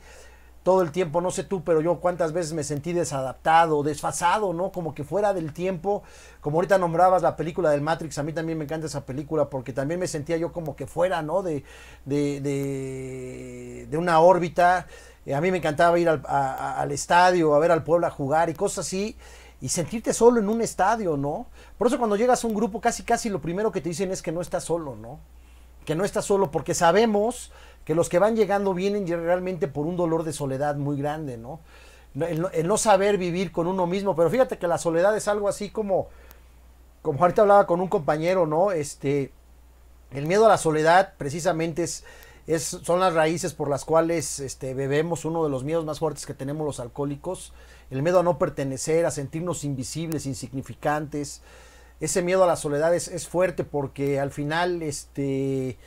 S2: todo el tiempo, no sé tú, pero yo cuántas veces me sentí desadaptado, desfasado, ¿no? Como que fuera del tiempo, como ahorita nombrabas la película del Matrix, a mí también me encanta esa película porque también me sentía yo como que fuera, ¿no? De, de, de, una órbita, eh, a mí me encantaba ir al, al estadio, a ver al pueblo a jugar y cosas así y sentirte solo en un estadio, ¿no? Por eso cuando llegas a un grupo casi casi lo primero que te dicen es que no estás solo, ¿no? Que no estás solo porque sabemos que los que van llegando vienen realmente por un dolor de soledad muy grande, ¿no? El, no saber vivir con uno mismo, pero fíjate que la soledad es algo así como, como ahorita hablaba con un compañero, ¿no? Este, el miedo a la soledad precisamente es, es, son las raíces por las cuales este, bebemos, uno de los miedos más fuertes que tenemos los alcohólicos, el miedo a no pertenecer, a sentirnos invisibles, insignificantes, ese miedo a la soledad es, es fuerte porque al final, este,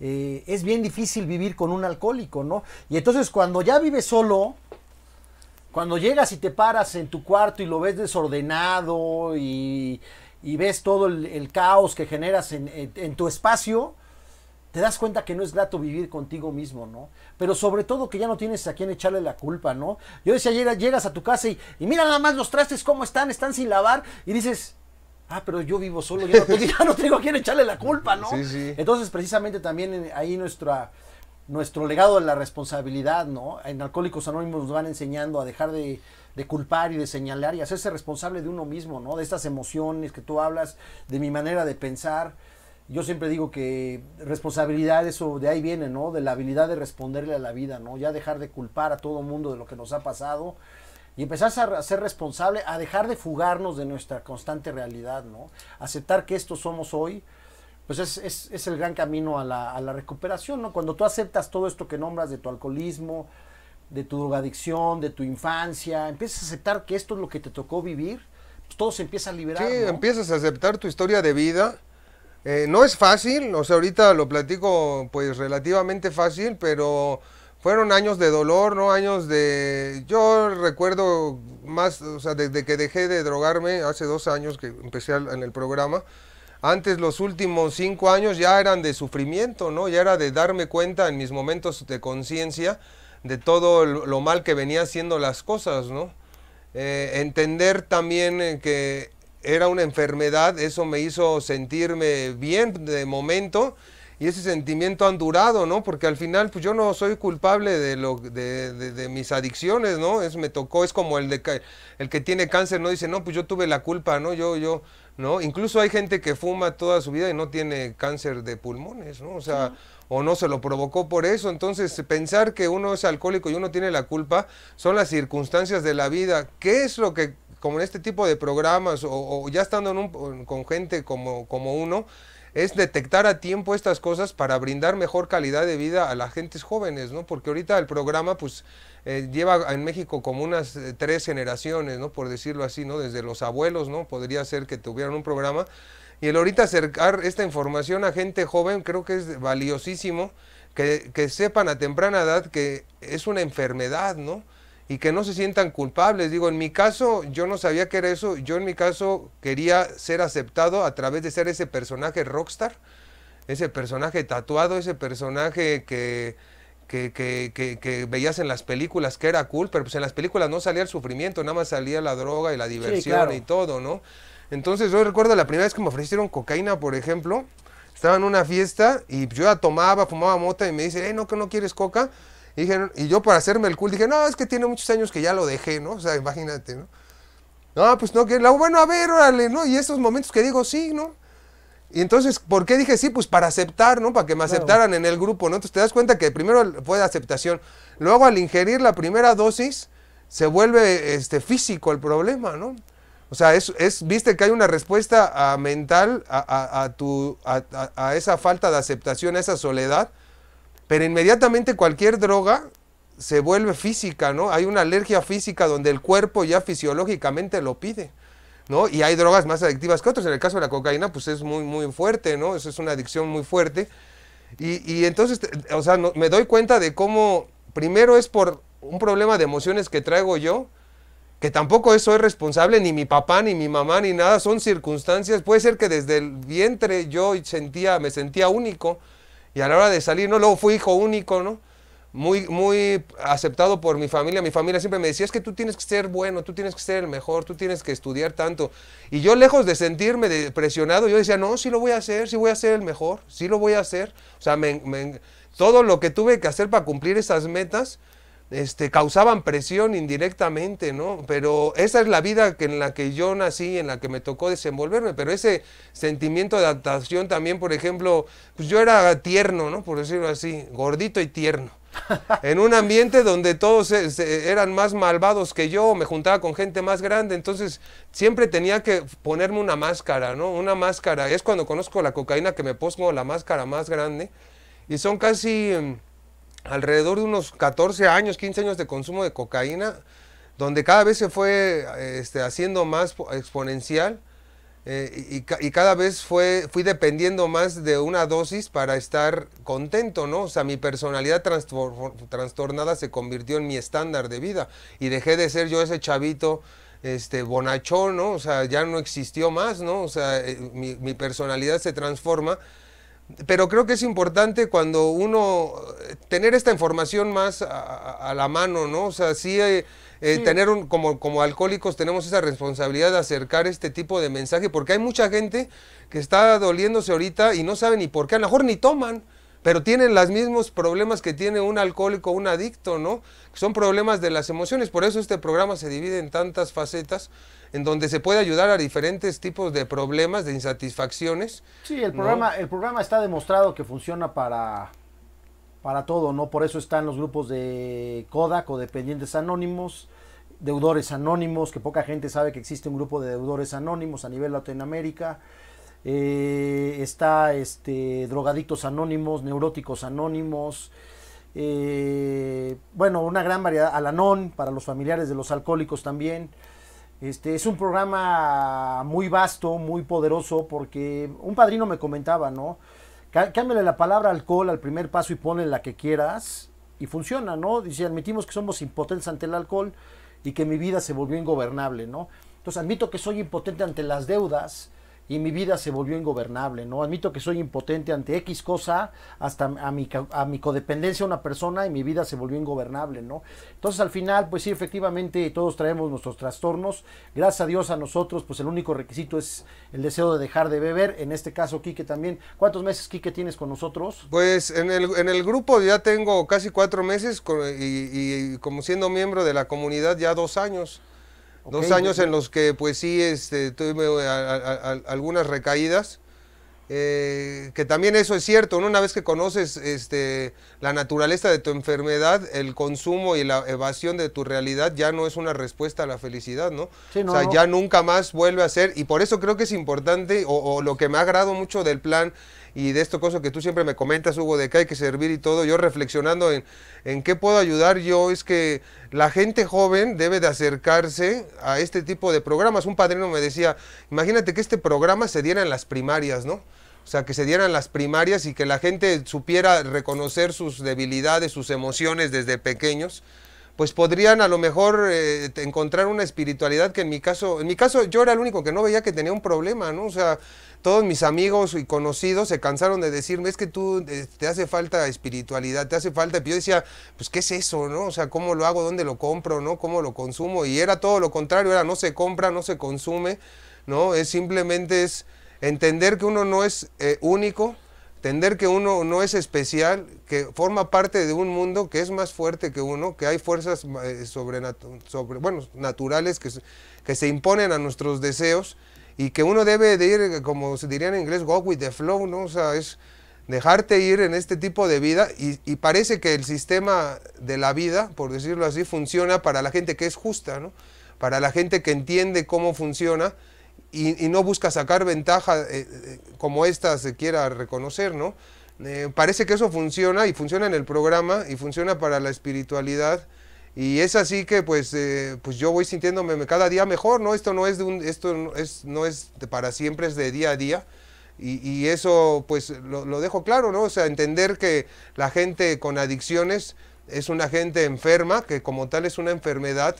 S2: eh, es bien difícil vivir con un alcohólico, ¿no? Y entonces cuando ya vives solo, cuando llegas y te paras en tu cuarto y lo ves desordenado y, ves todo el, caos que generas en, tu espacio, te das cuenta que no es grato vivir contigo mismo, ¿no? Pero sobre todo que ya no tienes a quién echarle la culpa, ¿no? Yo decía ayer, llegas a tu casa y, y mira nada más los trastes cómo están, están sin lavar y dices, ah, pero yo vivo solo, yo no, ya no tengo a quién echarle la culpa, ¿no? Sí, sí. Entonces, precisamente también eh, ahí nuestra, nuestro legado de la responsabilidad, ¿no? En Alcohólicos Anónimos nos van enseñando a dejar de, culpar y de señalar y hacerse responsable de uno mismo, ¿no? De estas emociones que tú hablas, de mi manera de pensar. Yo siempre digo que responsabilidad, eso de ahí viene, ¿no? De la habilidad de responderle a la vida, ¿no? Ya dejar de culpar a todo mundo de lo que nos ha pasado y empezar a ser responsable, a dejar de fugarnos de nuestra constante realidad, ¿no? Aceptar que esto somos hoy, pues es, es, el gran camino a la, recuperación, ¿no? Cuando tú aceptas todo esto que nombras de tu alcoholismo, de tu drogadicción, de tu infancia, empiezas a aceptar que esto es lo que te tocó vivir, pues todo se empieza a liberar. Sí, empiezas a
S1: aceptar tu historia de vida. Eh, no es fácil, o sea, ahorita lo platico pues relativamente fácil, pero fueron años de dolor, ¿no? Años de... Yo recuerdo más, o sea, desde que dejé de drogarme, hace dos años que empecé en el programa, antes los últimos cinco años ya eran de sufrimiento, ¿no? Ya era de darme cuenta en mis momentos de conciencia de todo lo mal que venía haciendo las cosas, ¿no? Eh, entender también eh, que era una enfermedad, eso me hizo sentirme bien de momento, y ese sentimiento han durado, ¿no? Porque al final, pues yo no soy culpable de, lo, de, de, mis adicciones, ¿no? Es, me tocó, es como el, de, el que tiene cáncer, ¿no? Dice, no, pues yo tuve la culpa, ¿no? Yo, yo, ¿no? Incluso hay gente que fuma toda su vida y no tiene cáncer de pulmones, ¿no? O sea, o no se lo provocó por eso. Entonces, pensar que uno es alcohólico y uno tiene la culpa son las circunstancias de la vida. ¿Qué es lo que, como en este tipo de programas, o, ya estando con gente como, como uno, es detectar a tiempo estas cosas para brindar mejor calidad de vida a las gentes jóvenes, ¿no? Porque ahorita el programa, pues, eh, lleva en México como unas eh, tres generaciones, ¿no? Por decirlo así, ¿no? Desde los abuelos, ¿no? Podría ser que tuvieran un programa. Y el ahorita acercar esta información a gente joven creo que es valiosísimo, que, que sepan a temprana edad que es una enfermedad, ¿no? y que no se sientan culpables. Digo, en mi caso yo no sabía que era eso, yo en mi caso quería ser aceptado a través de ser ese personaje rockstar, ese personaje tatuado, ese personaje que, que, que, que, veías en las películas que era cool, pero pues en las películas no salía el sufrimiento, nada más salía la droga y la diversión y todo, ¿no? Entonces yo recuerdo la primera vez que me ofrecieron cocaína, por ejemplo, estaba en una fiesta y yo ya tomaba, fumaba mota y me dice, eh, no, que no quieres coca. Y, yo para hacerme el cool dije, no, es que tiene muchos años que ya lo dejé, ¿no? O sea, imagínate, ¿no? No, pues no, que bueno, a ver, órale, ¿no? Y esos momentos que digo, sí, ¿no? Y entonces, ¿por qué dije sí? Pues para aceptar, ¿no? Para que me aceptaran en el grupo, ¿no? Entonces te das cuenta que primero fue de aceptación. Luego al ingerir la primera dosis, se vuelve este, físico el problema, ¿no? O sea, es, es viste que hay una respuesta mental a tu, a, esa falta de aceptación, a esa soledad, pero inmediatamente cualquier droga se vuelve física, ¿no? Hay una alergia física donde el cuerpo ya fisiológicamente lo pide, ¿no? Y hay drogas más adictivas que otras. En el caso de la cocaína, pues es muy, muy fuerte, ¿no? Eso es una adicción muy fuerte. Y, entonces, o sea, me doy cuenta de cómo, primero es por un problema de emociones que traigo yo, que tampoco eso es responsable, ni mi papá, ni mi mamá, ni nada, son circunstancias. Puede ser que desde el vientre yo sentía, me sentía único, y a la hora de salir, ¿no? Luego fui hijo único, ¿no? Muy, muy aceptado por mi familia. Mi familia siempre me decía, es que tú tienes que ser bueno, tú tienes que ser el mejor, tú tienes que estudiar tanto. Y yo lejos de sentirme presionado, yo decía, no, sí lo voy a hacer, sí voy a ser el mejor, sí lo voy a hacer. O sea, todo lo que tuve que hacer para cumplir esas metas, este, causaban presión indirectamente, ¿no? Pero esa es la vida en la que yo nací, en la que me tocó desenvolverme, pero ese sentimiento de adaptación también, por ejemplo, pues yo era tierno, ¿no? Por decirlo así, gordito y tierno. en un ambiente donde todos eran más malvados que yo, me juntaba con gente más grande, entonces siempre tenía que ponerme una máscara, ¿no? Una máscara. Es cuando conozco la cocaína que me pongo la máscara más grande y son casi em, alrededor de unos 14 años, 15 años de consumo de cocaína, donde cada vez se fue este, haciendo más exponencial eh, y, cada vez fue, fui dependiendo más de una dosis para estar contento, ¿no? O sea, mi personalidad trastornada se convirtió en mi estándar de vida y dejé de ser yo ese chavito este, bonachón, ¿no? O sea, ya no existió más, ¿no? O sea, eh, mi personalidad se transforma pero creo que es importante cuando uno tener esta información más a, la mano, ¿no? O sea, sí, eh, eh, tener como, como alcohólicos tenemos esa responsabilidad de acercar este tipo de mensaje, porque hay mucha gente que está doliéndose ahorita y no sabe ni por qué, a lo mejor ni toman pero tienen los mismos problemas que tiene un alcohólico, un adicto, ¿no? Son problemas de las emociones, por eso este programa se divide en tantas facetas, en donde se puede ayudar a diferentes tipos de problemas, de insatisfacciones. Sí, el programa, el
S2: programa está demostrado que funciona para, para todo, ¿no? Por eso están los grupos de Kodak o dependientes anónimos, deudores anónimos, que poca gente sabe que existe un grupo de deudores anónimos a nivel Latinoamérica. Eh, está este, drogadictos anónimos, neuróticos anónimos, eh, bueno, una gran variedad, Alanón, para los familiares de los alcohólicos también. Este, es un programa muy vasto, muy poderoso, porque un padrino me comentaba, ¿no? Cámbiale la palabra alcohol al primer paso y ponle la que quieras y funciona, ¿no? Dice, admitimos que somos impotentes ante el alcohol y que mi vida se volvió ingobernable, ¿no? Entonces admito que soy impotente ante las deudas, y mi vida se volvió ingobernable, ¿no? Admito que soy impotente ante X cosa, hasta a mi, a mi codependencia a una persona y mi vida se volvió ingobernable, ¿no? Entonces al final, pues sí, efectivamente todos traemos nuestros trastornos. Gracias a Dios a nosotros, pues el único requisito es el deseo de dejar de beber. En este caso, Quique también. ¿Cuántos meses, Quique, tienes con nosotros?
S1: Pues en el, en el grupo ya tengo casi cuatro meses y, y como siendo miembro de la comunidad ya dos años. Dos años en los que pues sí este, tuve eh, algunas recaídas. Eh, que también eso es cierto, una vez que conoces este, la naturaleza de tu enfermedad, el consumo y la evasión de tu realidad ya no es una respuesta a la felicidad, ¿no? o sea, ya nunca más vuelve a ser, y por eso creo que es importante, o, lo que me ha mucho del plan y de esto cosa que tú siempre me comentas, Hugo, de que hay que servir y todo, yo reflexionando en, qué puedo ayudar yo, es que la gente joven debe de acercarse a este tipo de programas. Un padrino me decía, imagínate que este programa se diera en las primarias, ¿no? O sea, que se dieran las primarias y que la gente supiera reconocer sus debilidades, sus emociones desde pequeños pues podrían a lo mejor eh, encontrar una espiritualidad que en mi caso, en mi caso yo era el único que no veía que tenía un problema, ¿no? O sea, todos mis amigos y conocidos se cansaron de decirme, es que tú eh, te hace falta espiritualidad, te hace falta. Y yo decía, pues, ¿qué es eso, no? O sea, ¿cómo lo hago? ¿Dónde lo compro, no? ¿Cómo lo consumo? Y era todo lo contrario, era no se compra, no se consume, ¿no? Es simplemente es entender que uno no es eh, único, entender que uno no es especial, que forma parte de un mundo que es más fuerte que uno, que hay fuerzas eh, sobre, naturales que se imponen a nuestros deseos y que uno debe de ir, como se diría en inglés, go with the flow, ¿no? O sea, es dejarte ir en este tipo de vida y, parece que el sistema de la vida, por decirlo así, funciona para la gente que es justa, ¿no? Para la gente que entiende cómo funciona y, no busca sacar ventaja eh, eh, como esta se quiera reconocer, ¿no? Eh, parece que eso funciona y funciona en el programa y funciona para la espiritualidad y es así que pues, eh, pues yo voy sintiéndome cada día mejor, ¿no? Esto no es, esto es, no es para siempre, es de día a día. Y, eso pues lo, lo, dejo claro, ¿no? O sea, entender que la gente con adicciones es una gente enferma, que como tal es una enfermedad,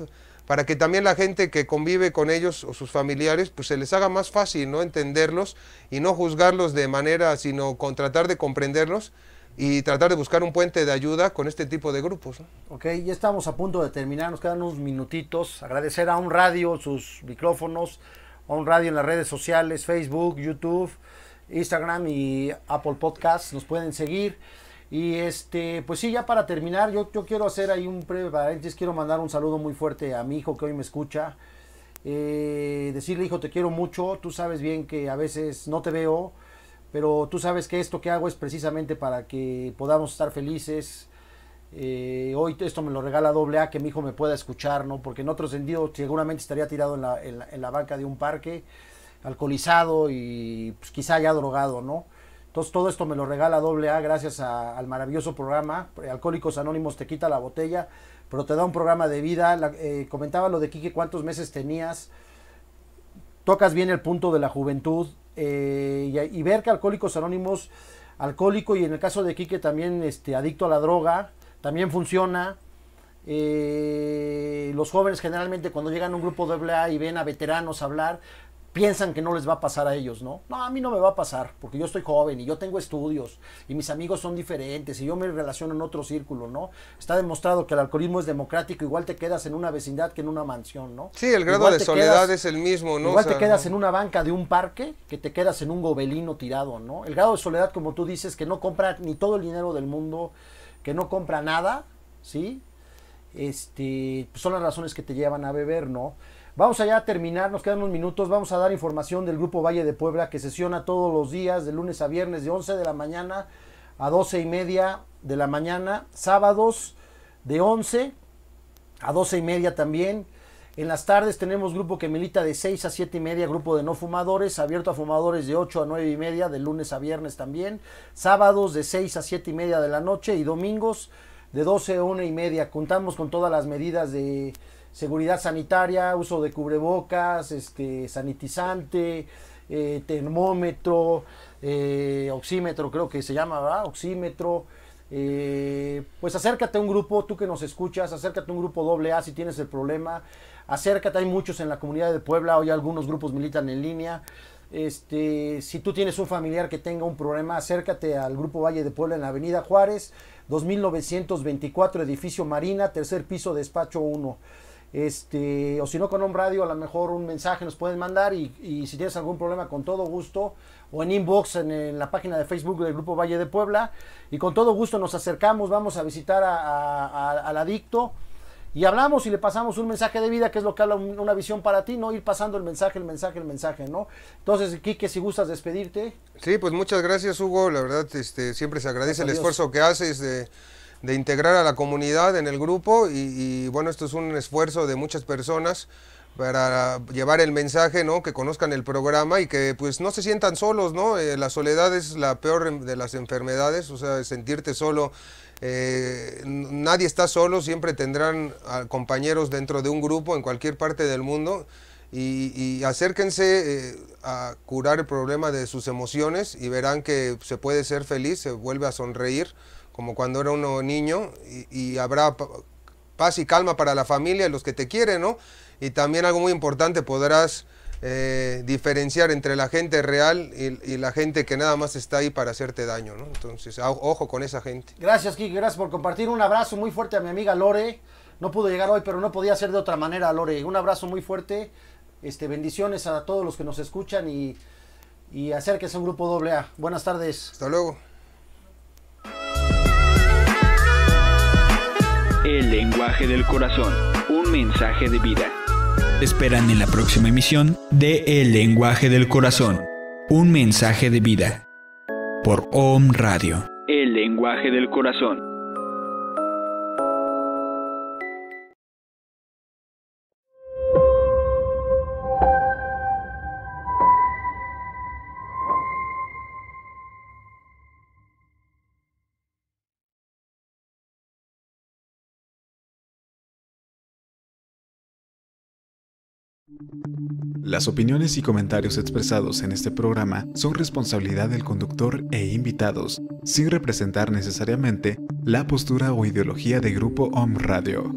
S1: para que también la gente que convive con ellos o sus familiares, pues se les haga más fácil, ¿no? Entenderlos y no juzgarlos de manera, sino con tratar de comprenderlos y tratar de buscar un
S2: puente de ayuda con este tipo de grupos. Ok, ya estamos a punto de terminar, nos quedan unos minutitos. Agradecer a un radio sus micrófonos, a un radio en las redes sociales, Facebook, YouTube, Instagram y Apple Podcasts nos pueden seguir. Y este, pues sí, ya para terminar, yo, yo quiero hacer ahí un breve paréntesis, quiero mandar un saludo muy fuerte a mi hijo que hoy me escucha. Eh, decirle, hijo, te quiero mucho, tú sabes bien que a veces no te veo pero tú sabes que esto que hago es precisamente para que podamos estar felices. Eh, hoy esto me lo regala doble A, que mi hijo me pueda escuchar, ¿no? Porque en otro sentido seguramente estaría tirado en la, banca de un parque, alcoholizado y pues, quizá ya drogado, ¿no? Entonces todo esto me lo regala doble A gracias al maravilloso programa. Alcohólicos Anónimos te quita la botella, pero te da un programa de vida. Eh, comentaba lo de Quique, cuántos meses tenías. Tocas bien el punto de la juventud. Eh, y, ver que Alcohólicos Anónimos, alcohólico y en el caso de Quique también este, adicto a la droga, también funciona. Eh, los jóvenes generalmente cuando llegan a un grupo de AA y ven a veteranos hablar, piensan que no les va a pasar a ellos, ¿no? No, a mí no me va a pasar, porque yo estoy joven y yo tengo estudios y mis amigos son diferentes y yo me relaciono en otro círculo, ¿no? Está demostrado que el alcoholismo es democrático, igual te quedas en una vecindad que en una mansión, ¿no? Sí, el grado de soledad es el mismo, ¿no? Igual te quedas en una banca de un parque que te quedas en un gobelino tirado, ¿no? El grado de soledad, como tú dices, que no compra ni todo el dinero del mundo, que no compra nada, ¿sí? Este, pues son las razones que te llevan a beber, ¿no? Vamos allá a terminar, nos quedan unos minutos, vamos a dar información del Grupo Valle de Puebla que sesiona todos los días, de lunes a viernes, de 11 de la mañana a 12 y media de la mañana, sábados de 11 a 12 y media también. En las tardes tenemos grupo que milita de 6 a 7 y media, grupo de no fumadores, abierto a fumadores de 8 a 9 y media, de lunes a viernes también, sábados de 6 a 7 y media de la noche y domingos de 12 a 1 y media. Contamos con todas las medidas de seguridad sanitaria, uso de cubrebocas, este, sanitizante, eh, termómetro, eh, oxímetro, creo que se llama, ¿verdad? Oxímetro. Eh, pues acércate a un grupo, tú que nos escuchas, acércate a un grupo AA si tienes el problema. Acércate, hay muchos en la comunidad de Puebla, hoy algunos grupos militan en línea. Este, si tú tienes un familiar que tenga un problema, acércate al Grupo Valle de Puebla en la Avenida Juárez, 2924, edificio Marina, tercer piso, despacho 1. Este, o si no con un radio, a lo mejor un mensaje nos pueden mandar y, si tienes algún problema, con todo gusto, o en inbox en, la página de Facebook del Grupo Valle de Puebla. Y con todo gusto nos acercamos, vamos a visitar a, al adicto y hablamos y le pasamos un mensaje de vida, que es lo que habla una visión para ti, ¿no? Ir pasando el mensaje, el mensaje, el mensaje, ¿no? Entonces, Quique, si gustas despedirte.
S1: Sí, pues muchas gracias, Hugo. La verdad, este, siempre se agradece el esfuerzo que haces de de integrar a la comunidad en el grupo y, bueno, esto es un esfuerzo de muchas personas para llevar el mensaje, ¿no? Que conozcan el programa y que pues no se sientan solos, ¿no? Eh, la soledad es la peor em, de las enfermedades, o sea, sentirte solo, eh, nadie está solo, siempre tendrán compañeros dentro de un grupo en cualquier parte del mundo y, acérquense eh, a curar el problema de sus emociones y verán que se puede ser feliz, se vuelve a sonreír como cuando era uno niño, y, habrá paz y calma para la familia, los que te quieren, ¿no? Y también algo muy importante, podrás eh, diferenciar entre la gente real y, la gente que nada más está ahí para hacerte daño, ¿no? Entonces, ojo con esa gente.
S2: Gracias, Kiki, gracias por compartir. Un abrazo muy fuerte a mi amiga Lore. No pudo llegar hoy, pero no podía ser de otra manera, Lore. Un abrazo muy fuerte. Este, bendiciones a todos los que nos escuchan y, y acérquese a un grupo doble A. Buenas tardes. Hasta luego. El lenguaje del corazón, un mensaje de vida. Esperan en la próxima emisión de El lenguaje del corazón, un mensaje de vida. Por OM Radio. El lenguaje del corazón.
S1: Las opiniones y comentarios expresados en este programa son responsabilidad del conductor e invitados, sin representar necesariamente la postura o ideología de Grupo Om Radio.